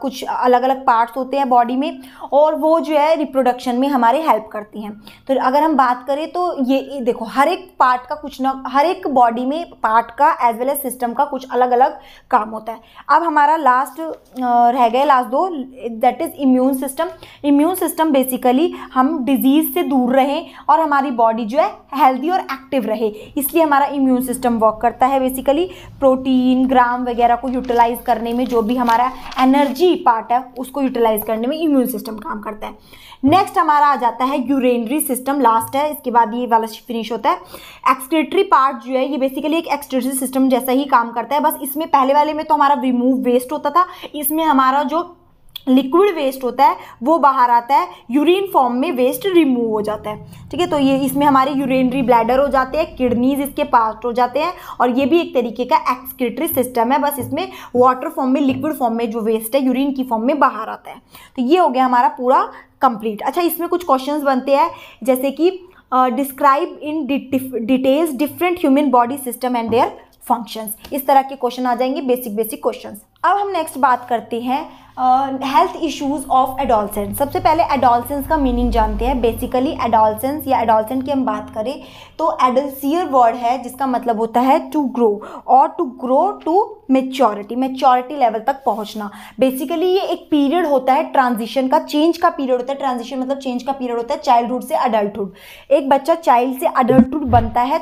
कुछ अलग अलग पार्ट्स होते हैं बॉडी में और वो जो है रिप्रोडक्शन में हमारे हेल्प करती हैं तो अगर हम बात करें तो ये देखो हर एक पार्ट का कुछ ना हर एक बॉडी में पार्ट का एज वेल एज सिस्टम का कुछ अलग अलग काम होता है अब हमारा लास्ट रह गए लास्ट दो that is immune system immune system basically हम डिजीज़ से दूर रहें और हमारी बॉडी जो है हेल्दी और एक्टिव एक्टिव रहे इसलिए हमारा इम्यून सिस्टम वर्क करता है बेसिकली प्रोटीन ग्राम वगैरह को यूटिलाइज करने में जो भी हमारा एनर्जी पार्ट है उसको यूटिलाइज करने में इम्यून सिस्टम काम करता है नेक्स्ट हमारा आ जाता है यूरेनरी सिस्टम लास्ट है इसके बाद ये वाला फिनिश होता है एक्सक्रेटरी पार्ट जो है ये बेसिकली एक एक्सक्रेटरी सिस्टम जैसा ही काम करता है बस इसमें पहले वाले में तो हमारा रिमूव वेस्ट होता था इसमें हमारा जो लिक्विड वेस्ट होता है वो बाहर आता है यूरिन फॉर्म में वेस्ट रिमूव हो जाता है ठीक है तो ये इसमें हमारे यूरिनरी ब्लैडर हो जाते हैं किडनीज इसके पास हो जाते हैं और ये भी एक तरीके का एक्सक्रेटरी सिस्टम है बस इसमें वाटर फॉर्म में लिक्विड फॉर्म में जो वेस्ट है यूरिन की फॉर्म में बाहर आता है तो ये हो गया हमारा पूरा कंप्लीट अच्छा इसमें कुछ क्वेश्चन बनते हैं जैसे कि describe in details different human body system and their functions इस तरह के क्वेश्चन आ जाएंगे बेसिक बेसिक क्वेश्चंस अब हम नेक्स्ट बात करते हैं हेल्थ इश्यूज ऑफ एडोलसेंस सबसे पहले एडोलसेंस का मीनिंग जानते हैं बेसिकली एडोलसेंस या एडोलसेंट की हम बात करें तो एडल्सियर वर्ड है जिसका मतलब होता है टू ग्रो और to grow to maturity maturity level तक पहुंचना बेसिकली ये एक पीरियड होता है ट्रांजिशन का चेंज का पीरियड होता है ट्रांजिशन मतलब चेंज का पीरियड होता है चाइल्डहुड से अडल्टहुड एक बच्चा चाइल्ड से अडल्टहुड बनता है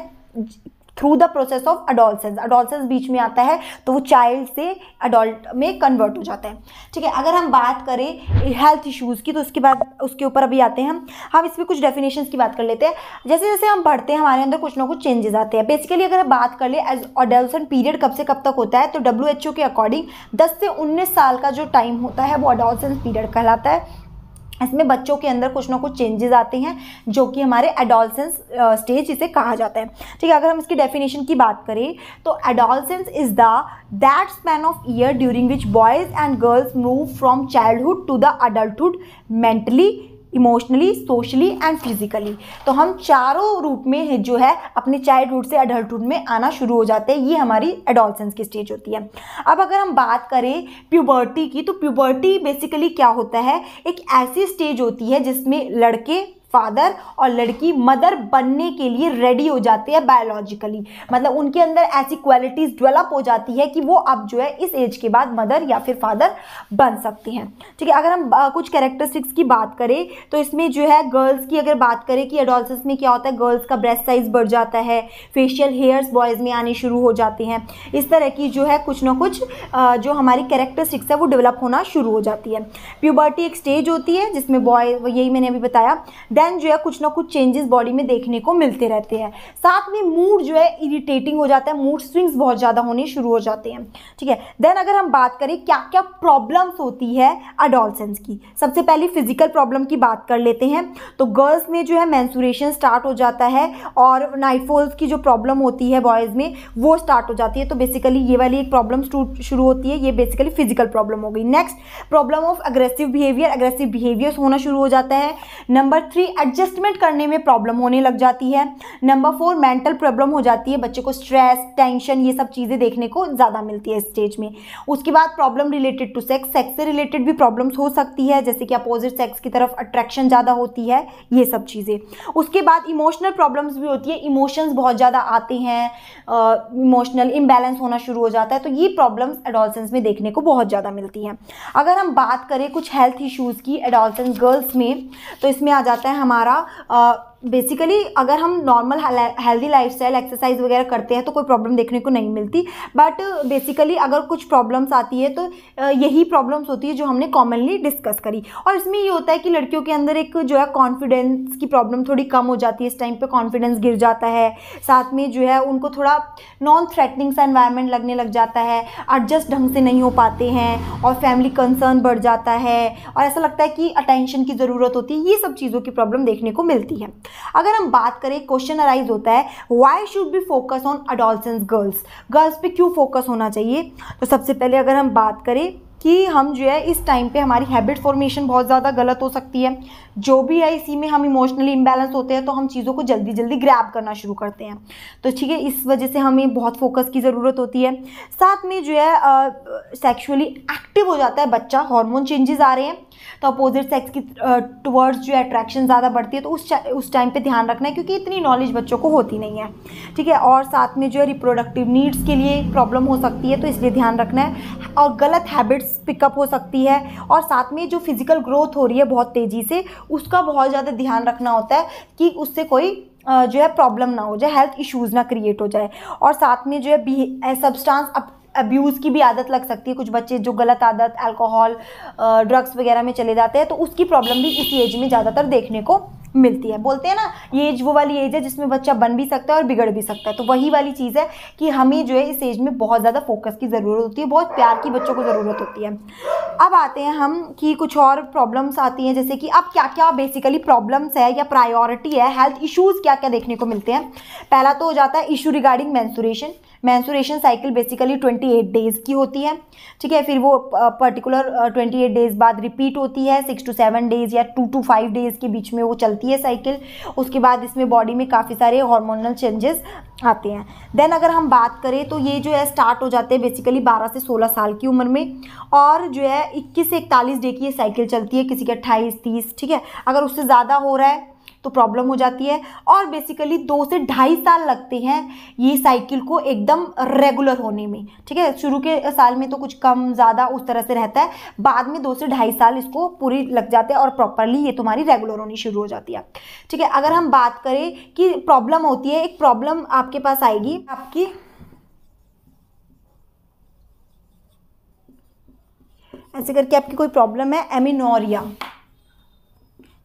through the process of adolescence adolescence बीच में आता है तो वो चाइल्ड से अडोल्ट में कन्वर्ट हो जाता है ठीक है अगर हम बात करें हेल्थ इश्यूज़ की तो उसके बाद उसके ऊपर अभी आते हैं हम हम इसमें कुछ डेफिनेशन की बात कर लेते हैं जैसे जैसे हम बढ़ते हैं हमारे अंदर कुछ ना कुछ चेंजेस आते हैं बेसिकली अगर हम बात कर ले एज अडोलसेंट पीरियड कब से कब तक होता है तो डब्ल्यू के अकॉर्डिंग दस से उन्नीस साल का जो टाइम होता है वो अडोलसेंस पीरियड कहलाता है इसमें बच्चों के अंदर कुछ ना कुछ चेंजेस आते हैं जो कि हमारे एडोलसेंस स्टेज इसे कहा जाता है ठीक है अगर हम इसकी डेफिनेशन की बात करें तो adolescence is the that span of year during which boys and girls move from childhood to the adulthood mentally emotionally socially and physically तो हम चारों रूप में जो है अपने चाइल्ड रूट से अडल्टहुड में आना शुरू हो जाते हैं ये हमारी एडोलसेंस की स्टेज होती है अब अगर हम बात करें प्यूबर्टी की तो प्यूबर्टी बेसिकली क्या होता है एक ऐसी स्टेज होती है जिसमें लड़के फादर और लड़की मदर बनने के लिए रेडी हो जाते हैं बायोलॉजिकली मतलब उनके अंदर ऐसी क्वालिटीज़ डेवलप हो जाती है कि वो अब जो है इस एज के बाद मदर या फिर फादर बन सकते हैं ठीक है अगर हम कुछ कैरेक्टरिस्टिक्स की बात करें तो इसमें जो है गर्ल्स की अगर बात करें कि एडोल्सेंस में क्या होता है गर्ल्स का ब्रेस्ट साइज़ बढ़ जाता है फेशियल हेयर्स बॉयज़ में आने शुरू हो जाते हैं इस तरह की जो है कुछ ना कुछ जो हमारी कैरेक्टरिस्टिक्स है वो डेवलप होना शुरू हो जाती है प्यूबर्टी एक स्टेज होती है जिसमें बॉय यही मैंने अभी बताया देन जो है कुछ ना कुछ चेंजेस बॉडी में देखने को मिलते रहते हैं साथ में मूड जो है इरिटेटिंग हो जाता है मूड स्विंग्स बहुत ज़्यादा होने शुरू हो जाते हैं ठीक है देन अगर हम बात करें क्या क्या प्रॉब्लम्स होती है अडोलसेंस की सबसे पहले फिजिकल प्रॉब्लम की बात कर लेते हैं तो गर्ल्स में जो है मैंसूरेशन स्टार्ट हो जाता है और नाइटफॉल्स की जो प्रॉब्लम होती है बॉयज़ में वो स्टार्ट हो जाती है तो बेसिकली ये वाली एक प्रॉब्लम शुरू होती है ये बेसिकली फिजिकल प्रॉब्लम हो गई next problem of aggressive behaviour aggressive behaviours होना शुरू हो जाता है नंबर थ्री एडजस्टमेंट करने में प्रॉब्लम होने लग जाती है नंबर फोर मेंटल प्रॉब्लम हो जाती है बच्चे को स्ट्रेस टेंशन ये सब चीज़ें देखने को ज़्यादा मिलती है स्टेज में उसके बाद problem related to sex sex से रिलेटेड भी प्रॉब्लम्स हो सकती है जैसे कि अपोजिट सेक्स की तरफ अट्रैक्शन ज़्यादा होती है ये सब चीज़ें उसके बाद इमोशनल प्रॉब्लम्स भी होती है इमोशंस बहुत ज़्यादा आते हैं इमोशनल इम्बैलेंस होना शुरू हो जाता है तो ये प्रॉब्लम्स एडोलसेंस में देखने को बहुत ज़्यादा मिलती हैं अगर हम बात करें कुछ हेल्थ इशूज़ की एडोलसेंस गर्ल्स में तो इसमें आ जाता है हमारा बेसिकली अगर हम normal healthy life style exercise वगैरह करते हैं तो कोई प्रॉब्लम देखने को नहीं मिलती बट बेसिकली अगर कुछ प्रॉब्लम्स आती है तो यही प्रॉब्लम्स होती है जो हमने कॉमनली डिस्कस करी और इसमें ये होता है कि लड़कियों के अंदर एक जो है कॉन्फिडेंस की प्रॉब्लम थोड़ी कम हो जाती है इस टाइम पर कॉन्फिडेंस गिर जाता है साथ में जो है उनको थोड़ा नॉन थ्रेटनिंग सा इन्वायरमेंट लगने लग जाता है एडजस्ट ढंग से नहीं हो पाते हैं और फैमिली कंसर्न बढ़ जाता है और ऐसा लगता है कि अटेंशन की ज़रूरत होती है ये सब चीज़ों की प्रॉब्लम देखने को मिलती है अगर हम बात करें क्वेश्चन अराइज होता है why should be focus on adolescence girls girls पे क्यों फोकस होना चाहिए तो सबसे पहले अगर हम बात करें कि हम जो है इस टाइम पे हमारी हैबिट फॉर्मेशन बहुत ज़्यादा गलत हो सकती है जो भी है इसी में हम इमोशनली इम्बेलेंस होते हैं तो हम चीज़ों को जल्दी जल्दी ग्रैप करना शुरू करते हैं तो ठीक है इस वजह से हमें बहुत फोकस की ज़रूरत होती है साथ में जो है सेक्शुअली एक्टिव हो जाता है बच्चा हार्मोन चेंजेस आ रहे हैं तो अपोजिट सेक्स की uh, जो है अट्रैक्शन ज़्यादा बढ़ती है तो उस उस टाइम पे ध्यान रखना है क्योंकि इतनी नॉलेज बच्चों को होती नहीं है ठीक है और साथ में जो है रिप्रोडक्टिव नीड्स के लिए प्रॉब्लम हो सकती है तो इसलिए ध्यान रखना है और गलत हैबिट्स पिकअप हो सकती है और साथ में जो फिज़िकल ग्रोथ हो रही है बहुत तेज़ी से उसका बहुत ज़्यादा ध्यान रखना होता है कि उससे कोई जो है प्रॉब्लम ना हो जाए हेल्थ इश्यूज़ ना क्रिएट हो जाए और साथ में जो है सब्सटेंस अप अब्यूज़ की भी आदत लग सकती है कुछ बच्चे जो गलत आदत अल्कोहल ड्रग्स वगैरह में चले जाते हैं तो उसकी प्रॉब्लम भी इसी एज में ज़्यादातर देखने को मिलती है बोलते हैं ना ये एज वो वाली एज है जिसमें बच्चा बन भी सकता है और बिगड़ भी सकता है तो वही वाली चीज़ है कि हमें जो है इस एज में बहुत ज़्यादा फोकस की ज़रूरत होती है बहुत प्यार की बच्चों को ज़रूरत होती है अब आते हैं हम कि कुछ और प्रॉब्लम्स आती हैं जैसे कि अब क्या क्या बेसिकली प्रॉब्लम्स है या प्रायोरिटी है हेल्थ इशूज़ क्या क्या देखने को मिलते हैं पहला तो हो जाता है issue regarding menstruation menstruation cycle basically 28 days की होती है ठीक है फिर वो पर्टिकुलर 28 डेज़ बाद रिपीट होती है सिक्स टू सेवन डेज़ या टू टू फाइव डेज़ के बीच में वो चलती है साइकिल उसके बाद इसमें बॉडी में काफ़ी सारे हार्मोनल चेंजेस आते हैं देन अगर हम बात करें तो ये जो है स्टार्ट हो जाते हैं बेसिकली 12 से 16 साल की उम्र में और जो है 21 से 41 डे की ये साइकिल चलती है किसी की 28 30 ठीक है अगर उससे ज़्यादा हो रहा है तो प्रॉब्लम हो जाती है और बेसिकली दो से ढाई साल लगते हैं ये साइकिल को एकदम रेगुलर होने में ठीक है शुरू के साल में तो कुछ कम ज़्यादा उस तरह से रहता है बाद में दो से ढाई साल इसको पूरी लग जाते हैं और प्रॉपरली ये तुम्हारी रेगुलर होनी शुरू हो जाती है ठीक है अगर हम बात करें कि प्रॉब्लम होती है एक प्रॉब्लम आपके पास आएगी आपकी ऐसे करके आपकी कोई प्रॉब्लम है एमिनोरिया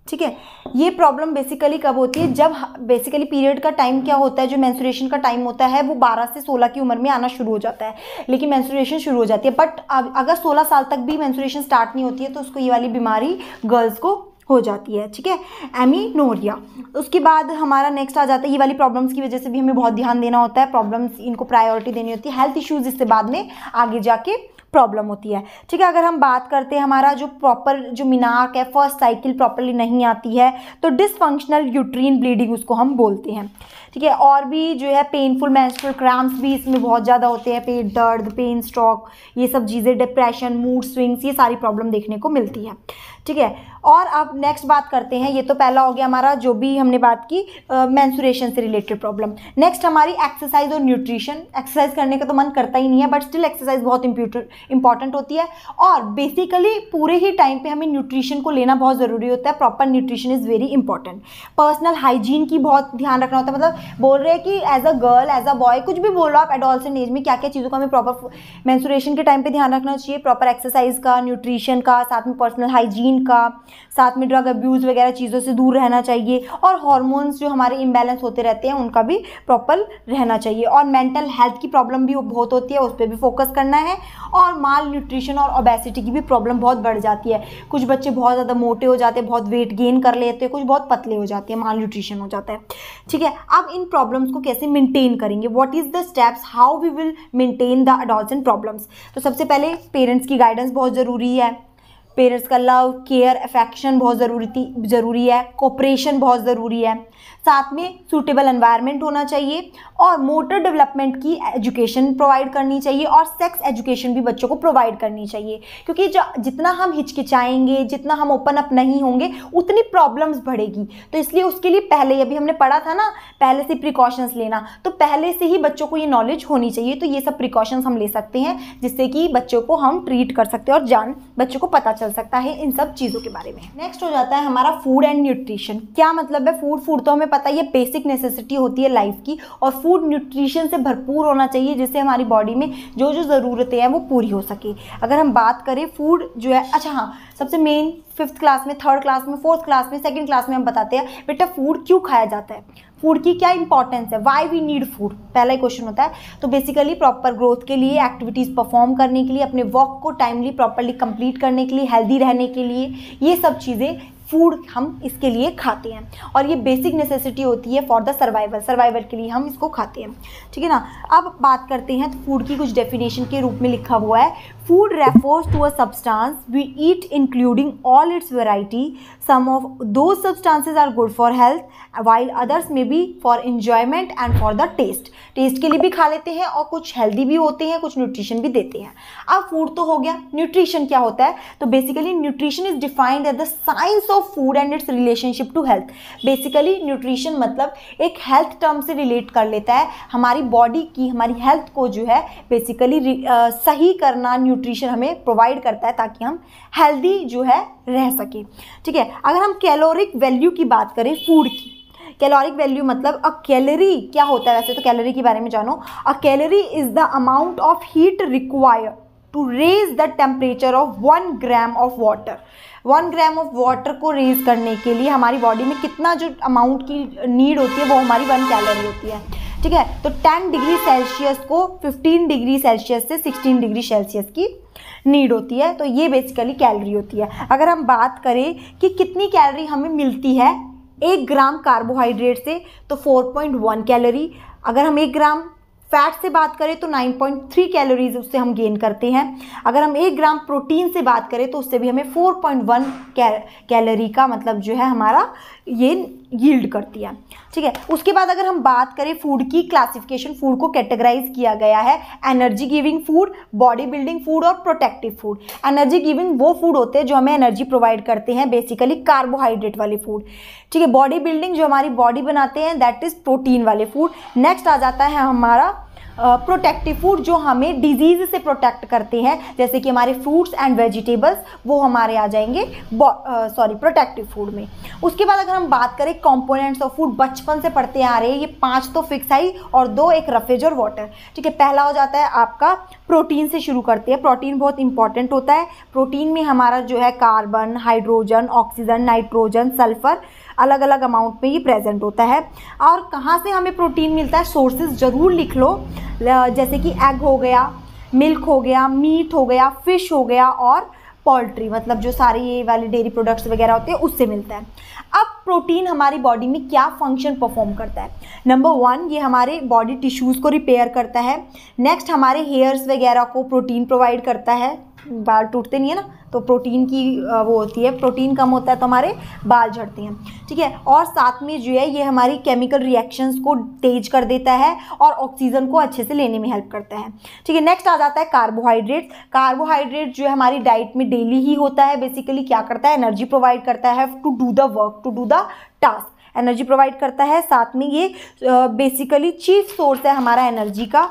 ठीक है ये प्रॉब्लम बेसिकली कब होती है जब बेसिकली पीरियड का टाइम क्या होता है जो मैंसुरेशन का टाइम होता है वो 12 से 16 की उम्र में आना शुरू हो जाता है लेकिन मैंसुरेशन शुरू हो जाती है बट अगर 16 साल तक भी मैंसुरेशन स्टार्ट नहीं होती है तो उसको ये वाली बीमारी गर्ल्स को हो जाती है ठीक है एमिनोरिया उसके बाद हमारा नेक्स्ट आ जाता है ये वाली प्रॉब्लम्स की वजह से भी हमें बहुत ध्यान देना होता है प्रॉब्लम्स इनको प्रायोरिटी देनी होती है हेल्थ इश्यूज़ इससे बाद में आगे जाके प्रॉब्लम होती है ठीक है अगर हम बात करते हैं हमारा जो प्रॉपर जो मिनाक है फर्स्ट साइकिल प्रॉपरली नहीं आती है तो डिसफंक्शनल यूट्रीन ब्लीडिंग उसको हम बोलते हैं ठीक है और भी जो है पेनफुल मैंस्ट्रल क्रैम्प्स भी इसमें बहुत ज़्यादा होते हैं पेट दर्द पेन स्ट्रोक ये सब चीज़ें डिप्रेशन मूड स्विंग्स ये सारी प्रॉब्लम देखने को मिलती है ठीक है और अब नेक्स्ट बात करते हैं ये तो पहला हो गया हमारा जो भी हमने बात की मैंसुरेशन से रिलेटेड प्रॉब्लम नेक्स्ट हमारी एक्सरसाइज और न्यूट्रिशन एक्सरसाइज करने का तो मन करता ही नहीं है बट स्टिल एक्सरसाइज बहुत इंपॉर्टेंट होती है और बेसिकली पूरे ही टाइम पे हमें न्यूट्रिशन को लेना बहुत ज़रूरी होता है proper nutrition is very important personal hygiene की बहुत ध्यान रखना होता है मतलब बोल रहे हैं कि as a girl as a boy कुछ भी बोल रहे हो आप एडोलसेंट एज में क्या क्या चीज़ों का हमें प्रॉपर मैंसुरेशन के टाइम पर ध्यान रखना चाहिए प्रॉपर एक्सरसाइज का न्यूट्रिशन का साथ में पर्सनल हाइजीन का साथ में ड्रग अब्यूज़ वगैरह चीज़ों से दूर रहना चाहिए और हॉर्मोन्स जो हमारे इम्बैलेंस होते रहते हैं उनका भी प्रॉपर रहना चाहिए और मेंटल हेल्थ की प्रॉब्लम भी बहुत होती है उस पर भी फोकस करना है और माल न्यूट्रिशन और ओबेसिटी की भी प्रॉब्लम बहुत बढ़ जाती है कुछ बच्चे बहुत ज़्यादा मोटे हो जाते हैं बहुत वेट गेन कर लेते हैं कुछ बहुत पतले हो जाते हैं माल न्यूट्रिशन हो जाता है ठीक है अब इन प्रॉब्लम्स को कैसे मेंटेन करेंगे what is the steps how we will maintain the adolescent problems तो सबसे पहले पेरेंट्स की गाइडेंस बहुत ज़रूरी है पेरेंट्स का लव केयर अफेक्शन बहुत ज़रूरी थी ज़रूरी है कोपरेशन बहुत ज़रूरी है साथ में सूटेबल एनवायरनमेंट होना चाहिए और मोटर डेवलपमेंट की एजुकेशन प्रोवाइड करनी चाहिए और सेक्स एजुकेशन भी बच्चों को प्रोवाइड करनी चाहिए क्योंकि जो जितना हम हिचकिचाएंगे जितना हम ओपन अप नहीं होंगे उतनी प्रॉब्लम्स बढ़ेगी तो इसलिए उसके लिए पहले अभी हमने पढ़ा था ना पहले से प्रिकॉशंस लेना तो पहले से ही बच्चों को ये नॉलेज होनी चाहिए तो ये सब प्रिकॉशंस हम ले सकते हैं जिससे कि बच्चों को हम ट्रीट कर सकते हैं और जान बच्चों को पता चल सकता है इन सब चीज़ों के बारे में नेक्स्ट हो जाता है हमारा फूड एंड न्यूट्रिशन क्या मतलब है फूड फूड तो हमें पता है ये बेसिक नेसेसिटी होती है लाइफ की और फूड न्यूट्रिशन से भरपूर होना चाहिए जिससे हमारी बॉडी में जो जो ज़रूरतें हैं वो पूरी हो सके अगर हम बात करें फूड जो है अच्छा हाँ सबसे मेन फिफ्थ क्लास में थर्ड क्लास में फोर्थ क्लास में सेकेंड क्लास में हम बताते हैं बेटा फूड क्यों खाया जाता है फूड की क्या इंपॉर्टेंस है वाई वी नीड फूड पहला ही क्वेश्चन होता है तो बेसिकली प्रॉपर ग्रोथ के लिए एक्टिविटीज़ परफॉर्म करने के लिए अपने वॉक को टाइमली प्रॉपरली कंप्लीट करने के लिए हेल्दी रहने के लिए ये सब चीज़ें फूड हम इसके लिए खाते हैं और ये बेसिक नेसेसिटी होती है फॉर द सर्वाइवल सर्वाइवल के लिए हम इसको खाते हैं ठीक है ना अब बात करते हैं तो फूड की कुछ डेफिनेशन के रूप में लिखा हुआ है food refers to a substance we eat including all its variety. Some of those substances are good for health while others may be for enjoyment and for the taste. Taste के लिए भी खा लेते हैं और कुछ हेल्दी भी होते हैं कुछ न्यूट्रिशन भी देते हैं अब फूड तो हो गया न्यूट्रिशन क्या होता है तो basically nutrition is defined at the science of food and its relationship to health basically nutrition मतलब एक हेल्थ टर्म से रिलेट कर लेता है हमारी बॉडी की हमारी हेल्थ को जो है बेसिकली सही करना न्यूट्रिशन हमें प्रोवाइड करता है ताकि हम हेल्दी जो है रह सकें ठीक है अगर हम कैलोरिक वैल्यू की बात करें फूड की कैलोरिक वैल्यू मतलब अ कैलोरी क्या होता है वैसे तो कैलोरी के बारे में जानो a calorie is the amount of heat required to raise the temperature of one gram of water one gram of water को रेज करने के लिए हमारी बॉडी में कितना जो अमाउंट की नीड होती है वो हमारी वन कैलोरी होती है ठीक है तो 10 डिग्री सेल्सियस को 15 डिग्री सेल्सियस से 16 डिग्री सेल्सियस की नीड होती है तो ये बेसिकली कैलोरी होती है अगर हम बात करें कि कितनी कैलोरी हमें मिलती है एक ग्राम कार्बोहाइड्रेट से तो 4.1 कैलोरी अगर हम एक ग्राम फैट से बात करें तो 9.3 कैलोरीज उससे हम गेन करते हैं अगर हम एक ग्राम प्रोटीन से बात करें तो उससे भी हमें 4.1 कैलोरी का मतलब जो है हमारा ये यील्ड करती है ठीक है उसके बाद अगर हम बात करें फूड की क्लासिफिकेशन फूड को कैटेगराइज किया गया है energy giving food body building food और प्रोटेक्टिव फूड एनर्जी गिविंग वो फूड होते हैं जो हमें एनर्जी प्रोवाइड करते हैं बेसिकली कार्बोहाइड्रेट वाले फूड ठीक है बॉडी बिल्डिंग जो हमारी बॉडी बनाते हैं दैट इज़ प्रोटीन वाले फूड नेक्स्ट आ जाता है हमारा प्रोटेक्टिव फूड जो हमें डिजीज से प्रोटेक्ट करते हैं जैसे कि हमारे फ्रूट्स एंड वेजिटेबल्स वो हमारे आ जाएंगे सॉरी प्रोटेक्टिव फूड में उसके बाद अगर हम बात करें कॉम्पोनेंट्स ऑफ फूड बचपन से पढ़ते आ रहे हैं ये पाँच तो फिक्स आई और दो एक रफेज और वाटर ठीक है पहला हो जाता है आपका प्रोटीन से शुरू करते हैं प्रोटीन बहुत इंपॉर्टेंट होता है प्रोटीन में हमारा जो है carbon hydrogen oxygen nitrogen sulphur अलग अलग अमाउंट में ये प्रेजेंट होता है और कहाँ से हमें प्रोटीन मिलता है सोर्सेज ज़रूर लिख लो जैसे कि एग हो गया मिल्क हो गया मीट हो गया फिश हो गया और पोल्ट्री मतलब जो सारे ये वाले डेयरी प्रोडक्ट्स वगैरह होते हैं उससे मिलता है अब प्रोटीन हमारी बॉडी में क्या फंक्शन परफॉर्म करता है नंबर वन ये हमारे बॉडी टिश्यूज़ को रिपेयर करता है नेक्स्ट हमारे हेयर्स वगैरह को प्रोटीन प्रोवाइड करता है बाल टूटते नहीं है ना तो प्रोटीन की वो होती है प्रोटीन कम होता है तो हमारे बाल झड़ते हैं ठीक है और साथ में जो है ये हमारी केमिकल रिएक्शंस को तेज कर देता है और ऑक्सीजन को अच्छे से लेने में हेल्प करता है ठीक है नेक्स्ट आ जाता है कार्बोहाइड्रेट कार्बोहाइड्रेट जो है हमारी डाइट में डेली ही होता है बेसिकली क्या करता है एनर्जी प्रोवाइड करता है to do the work to do the task energy provide करता है साथ में ये बेसिकली चीफ सोर्स है हमारा एनर्जी का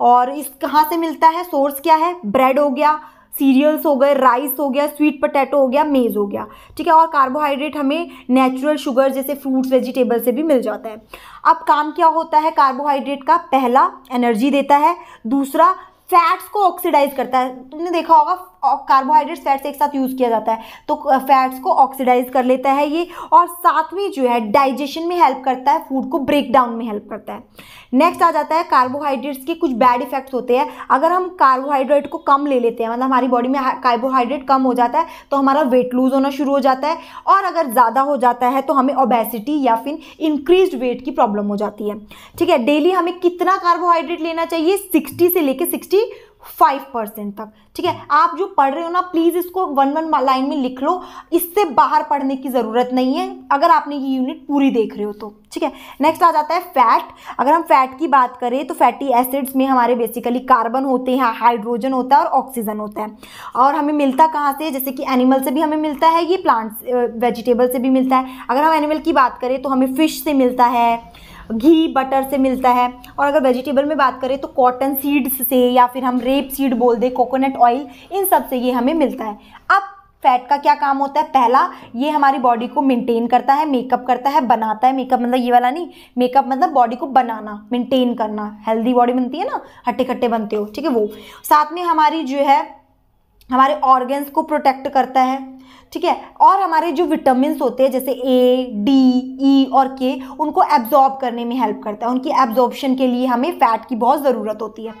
और इस कहाँ से मिलता है सोर्स क्या है ब्रेड हो गया सीरियल्स हो गए राइस हो गया स्वीट पोटैटो हो गया मेज़ हो गया ठीक है और कार्बोहाइड्रेट हमें नेचुरल शुगर जैसे फ्रूट्स वेजिटेबल से भी मिल जाता है अब काम क्या होता है कार्बोहाइड्रेट का पहला एनर्जी देता है दूसरा फैट्स को ऑक्सीडाइज करता है तुमने देखा होगा कार्बोहाइड्रेट फैट्स एक साथ यूज़ किया जाता है तो फैट्स को ऑक्सीडाइज कर लेता है ये और में जो है डाइजेशन में हेल्प करता है फूड को ब्रेक डाउन में हेल्प करता है नेक्स्ट आ जाता है कार्बोहाइड्रेट्स के कुछ बैड इफेक्ट्स होते हैं अगर हम कार्बोहाइड्रेट को कम ले लेते हैं मतलब हमारी बॉडी में कार्बोहाइड्रेट कम हो जाता है तो हमारा वेट लूज होना शुरू हो जाता है और अगर ज़्यादा हो जाता है तो हमें ओबेसिटी या फिर इंक्रीज वेट की प्रॉब्लम हो जाती है ठीक है डेली हमें कितना कार्बोहाइड्रेट लेना चाहिए सिक्सटी से लेकर सिक्सटी फाइव परसेंट तक ठीक है आप जो पढ़ रहे हो ना प्लीज़ इसको वन वन लाइन में लिख लो इससे बाहर पढ़ने की ज़रूरत नहीं है अगर आपने ये यूनिट पूरी देख रहे हो तो ठीक है नेक्स्ट आ जाता है फैट अगर हम फैट की बात करें तो फैटी एसिड्स में हमारे बेसिकली कार्बन होते हैं हाइड्रोजन होता है और ऑक्सीजन होता है और हमें मिलता कहाँ से जैसे कि एनिमल से भी हमें मिलता है ये प्लांट्स वेजिटेबल से भी मिलता है अगर हम एनिमल की बात करें तो हमें फ़िश से मिलता है घी बटर से मिलता है और अगर वेजिटेबल में बात करें तो कॉटन सीड्स से या फिर हम रेप सीड बोल दें कोकोनट ऑयल इन सब से ये हमें मिलता है अब फैट का क्या काम होता है पहला ये हमारी बॉडी को मेंटेन करता है मेकअप करता है बनाता है मेकअप मतलब ये वाला नहीं मेकअप मतलब बॉडी को बनाना मेंटेन करना हेल्दी बॉडी बनती है ना हट्टे खट्टे बनते हो ठीक है वो साथ में हमारी जो है हमारे ऑर्गेन्स को प्रोटेक्ट करता है ठीक है और हमारे जो विटामिन होते हैं जैसे ए डी ई और के उनको एब्जॉर्ब करने में हेल्प करता है उनकी एब्जॉर्बशन के लिए हमें फ़ैट की बहुत ज़रूरत होती है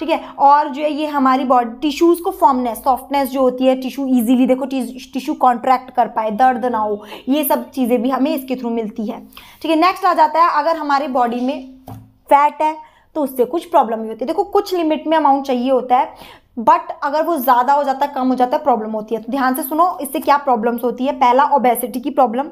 ठीक है और जो है ये हमारी बॉडी टिश्यूज़ को फॉर्मनेस सॉफ्टनेस जो होती है टिश्यू इजीली देखो टिश्यू कॉन्ट्रैक्ट कर पाए दर्द ना हो ये सब चीज़ें भी हमें इसके थ्रू मिलती है ठीक है नेक्स्ट आ जाता है अगर हमारे बॉडी में फैट है तो उससे कुछ प्रॉब्लम भी होती है देखो कुछ लिमिट में अमाउंट चाहिए होता है बट अगर वो ज़्यादा हो जाता है कम हो जाता है प्रॉब्लम होती है तो ध्यान से सुनो इससे क्या प्रॉब्लम्स होती है पहला ओबेसिटी की प्रॉब्लम